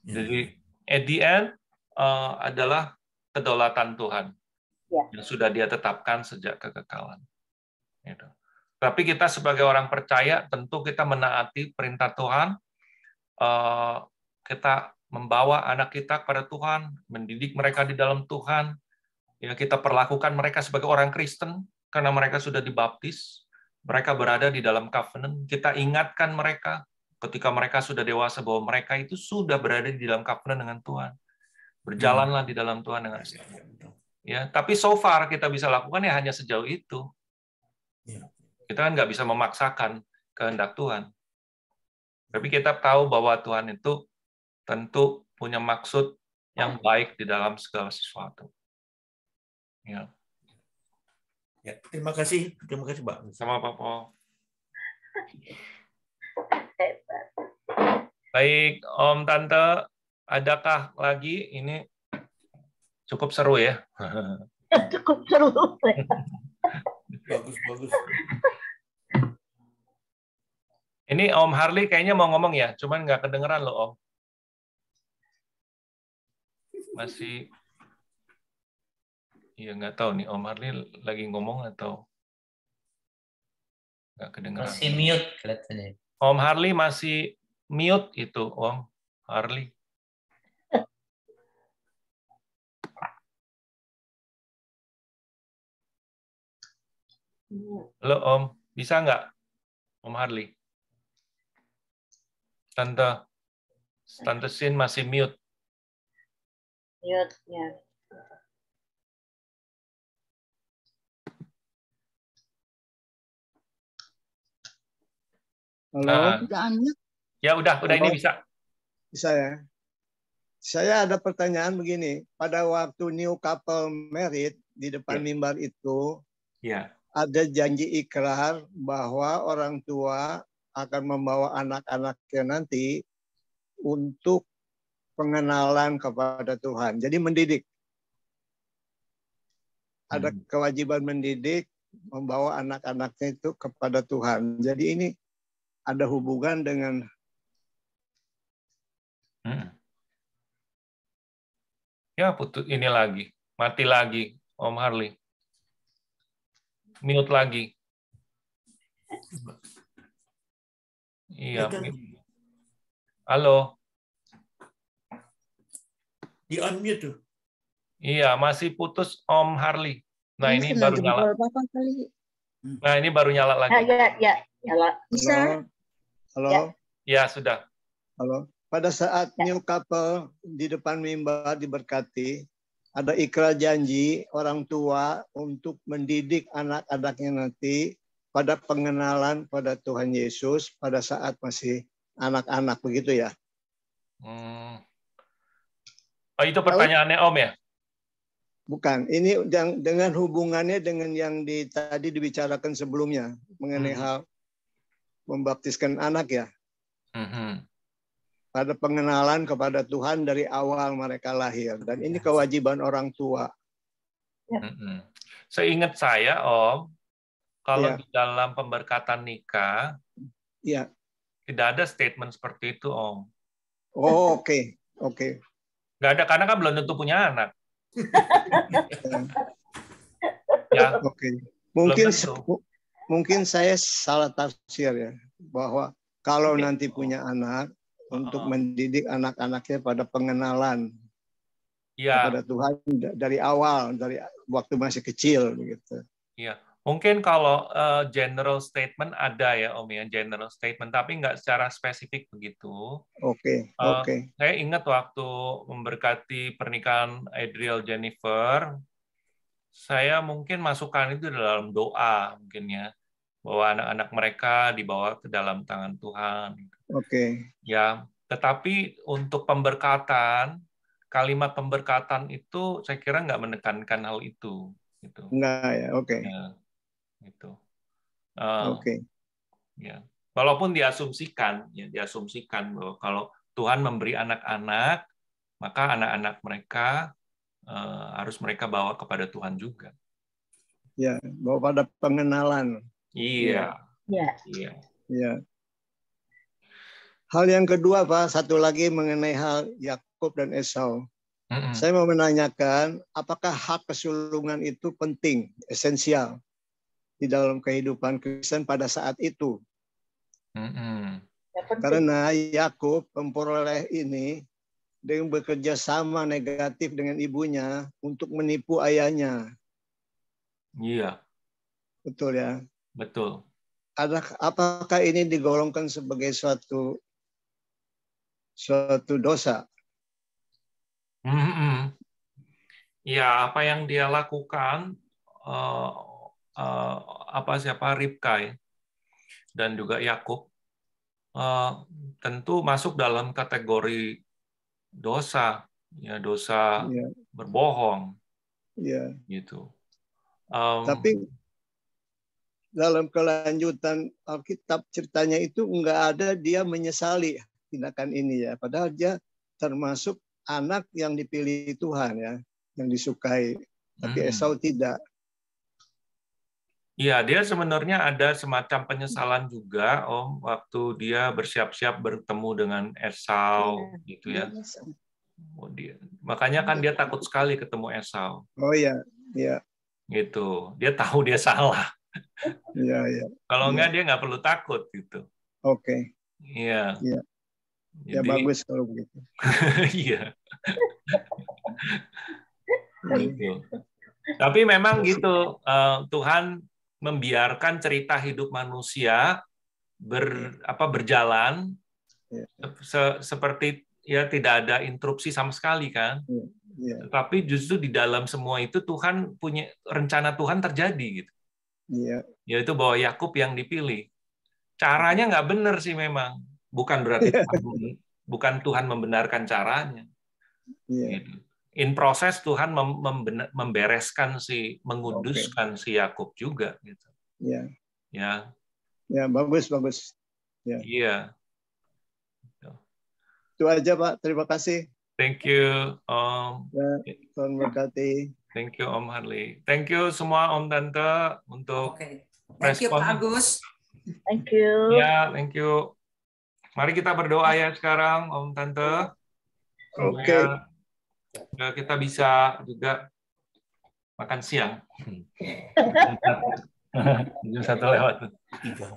Speaker 2: Jadi ya. at the end uh, adalah kedaulatan Tuhan yeah. yang sudah Dia tetapkan sejak kekekalan. Gitu. Tapi kita sebagai orang percaya tentu kita menaati perintah Tuhan. Uh, kita membawa anak kita kepada Tuhan, mendidik mereka di dalam Tuhan. Ya, kita perlakukan mereka sebagai orang Kristen karena mereka sudah dibaptis, mereka berada di dalam covenant. Kita ingatkan mereka ketika mereka sudah dewasa bahwa mereka itu sudah berada di dalam covenant dengan Tuhan. Berjalanlah hmm. di dalam Tuhan dengan ya, ya, ya, tapi so far kita bisa lakukan ya hanya sejauh itu. Ya. Kita kan nggak bisa memaksakan kehendak Tuhan. Tapi kita tahu bahwa Tuhan itu tentu punya maksud yang hmm. baik di dalam segala sesuatu. Ya. Ya, terima kasih, terima kasih, Pak. Sama Pak Paul. Baik, Om Tante, adakah lagi ini cukup seru ya?
Speaker 1: Cukup seru.
Speaker 2: bagus, bagus. Ini Om Harley kayaknya mau ngomong ya, cuman nggak kedengeran loh
Speaker 1: Om. Masih, ya nggak tahu nih Om Harley lagi ngomong atau nggak kedengeran. Masih mute kelihatannya.
Speaker 2: Om Harley masih mute itu Om
Speaker 1: Harley. Halo Om, bisa nggak Om Harley? Tante, Tante Sin masih mute. Mute, ya. Halo, nah, Ya udah, udah ini bisa.
Speaker 6: Bisa ya. Saya ada pertanyaan begini, pada waktu new couple married di depan yeah. mimbar itu, yeah. ada janji ikrar bahwa orang tua akan membawa anak-anaknya nanti untuk pengenalan kepada Tuhan. Jadi mendidik. Ada hmm. kewajiban mendidik, membawa anak-anaknya itu kepada Tuhan. Jadi ini ada hubungan dengan
Speaker 1: Hmm.
Speaker 2: Ya putus ini lagi, mati lagi, Om Harley. Mute lagi. Iya. Halo.
Speaker 7: Di unmute tuh.
Speaker 2: Iya, masih putus Om Harley. Nah, ini, ini baru nyala.
Speaker 1: Hmm.
Speaker 2: Nah, ini baru nyala lagi. Ya,
Speaker 1: ya, ya. Nyala. Bisa.
Speaker 6: Halo. Halo. Ya,
Speaker 2: ya sudah.
Speaker 6: Halo. Pada saat ya. new couple di depan mimbar diberkati, ada ikrar janji orang tua untuk mendidik anak-anaknya nanti pada pengenalan pada Tuhan Yesus pada saat masih anak-anak begitu ya.
Speaker 2: Hmm. Oh itu pertanyaannya Om ya?
Speaker 6: Bukan, ini dengan hubungannya dengan yang di, tadi dibicarakan sebelumnya mengenai hmm. hal membaptiskan anak ya. Hmm. hmm pada pengenalan kepada Tuhan dari awal mereka lahir dan ini kewajiban orang tua.
Speaker 1: Ya.
Speaker 2: Seingat saya Om, kalau ya. di dalam pemberkatan nikah, ya. tidak ada statement seperti itu Om.
Speaker 6: Oh oke okay. oke. Okay.
Speaker 2: Gak ada karena kan belum tentu punya anak.
Speaker 6: ya. Oke. Okay. Mungkin mungkin saya salah tafsir ya bahwa kalau nanti punya anak untuk uh -huh. mendidik anak-anaknya pada pengenalan ya. pada Tuhan dari awal dari waktu masih kecil gitu.
Speaker 2: Iya. Mungkin kalau uh, general statement ada ya Om ya general statement tapi nggak secara spesifik begitu. Oke. Okay, eh, Oke. Okay. Saya ingat waktu memberkati pernikahan Adriel Jennifer, saya mungkin masukkan itu dalam doa mungkin ya bahwa anak-anak mereka dibawa ke dalam tangan Tuhan. Oke. Okay. Ya, tetapi untuk pemberkatan, kalimat pemberkatan itu saya kira nggak menekankan hal itu.
Speaker 6: Gitu. Nggak ya, oke. Okay. Ya,
Speaker 2: gitu. Uh, oke. Okay. Ya, walaupun diasumsikan, ya diasumsikan bahwa kalau Tuhan memberi anak-anak, maka anak-anak mereka uh, harus mereka bawa kepada Tuhan juga.
Speaker 6: Ya, bawa pada pengenalan. Iya. Iya. Iya. Ya. Hal yang kedua Pak, satu lagi mengenai hal Yakub dan Esau. Mm-hmm. Saya mau menanyakan apakah hak kesulungan itu penting, esensial di dalam kehidupan Kristen pada saat itu.
Speaker 1: Mm-hmm.
Speaker 6: Karena Yakub memperoleh ini dengan bekerja sama negatif dengan ibunya untuk menipu ayahnya. Iya. Betul ya. Betul. Adakah, apakah ini digolongkan sebagai suatu suatu dosa. Mm-hmm.
Speaker 2: Ya, apa yang dia lakukan, uh, uh, apa siapa Ribka dan juga Yakub, uh, tentu masuk dalam kategori dosa, ya dosa yeah. berbohong, yeah. gitu. Um, Tapi
Speaker 6: dalam kelanjutan Alkitab ceritanya itu nggak ada dia menyesali tindakan ini ya. Padahal dia termasuk anak yang dipilih Tuhan ya, yang disukai. Tapi hmm. Esau tidak.
Speaker 2: Iya, dia sebenarnya ada semacam penyesalan juga, Om, waktu dia bersiap-siap bertemu dengan Esau, ya, gitu ya. Iya, oh, dia. Makanya kan dia takut sekali ketemu Esau. Oh iya, iya. Gitu. Dia tahu dia salah. Iya, iya. Kalau ya. enggak dia nggak perlu takut gitu. Oke. Okay. Iya. Iya. Ya bagus kalau begitu. iya.
Speaker 6: iya. Gitu.
Speaker 2: Tapi memang gitu eh, Tuhan membiarkan cerita hidup manusia ber iya. apa berjalan iya. se, seperti ya tidak ada interupsi sama sekali kan. Yeah. Yeah. Tapi justru di dalam semua itu Tuhan punya rencana Tuhan terjadi gitu. Iya. Yaitu bahwa Yakub yang dipilih. Caranya nggak benar sih memang Bukan berarti iya. Tuhan, bukan Tuhan membenarkan caranya. Yeah. Gitu. In proses Tuhan mem membereskan si, menguduskan okay. si Yakub juga. Gitu. Yeah. Ya.
Speaker 6: Ya bagus bagus. Ya. Iya. Gitu. Itu aja Pak. Terima kasih. Thank you Om. Ya, Tuhan berkati. Thank
Speaker 2: you Om Harley. Thank you semua Om Tante untuk okay. Thank respon. you Pak Agus.
Speaker 1: Thank you. Ya,
Speaker 2: thank you. Mari kita berdoa ya sekarang, Om Tante. Oke. Okay. Eh, kita bisa juga
Speaker 1: makan siang. Jam satu lewat.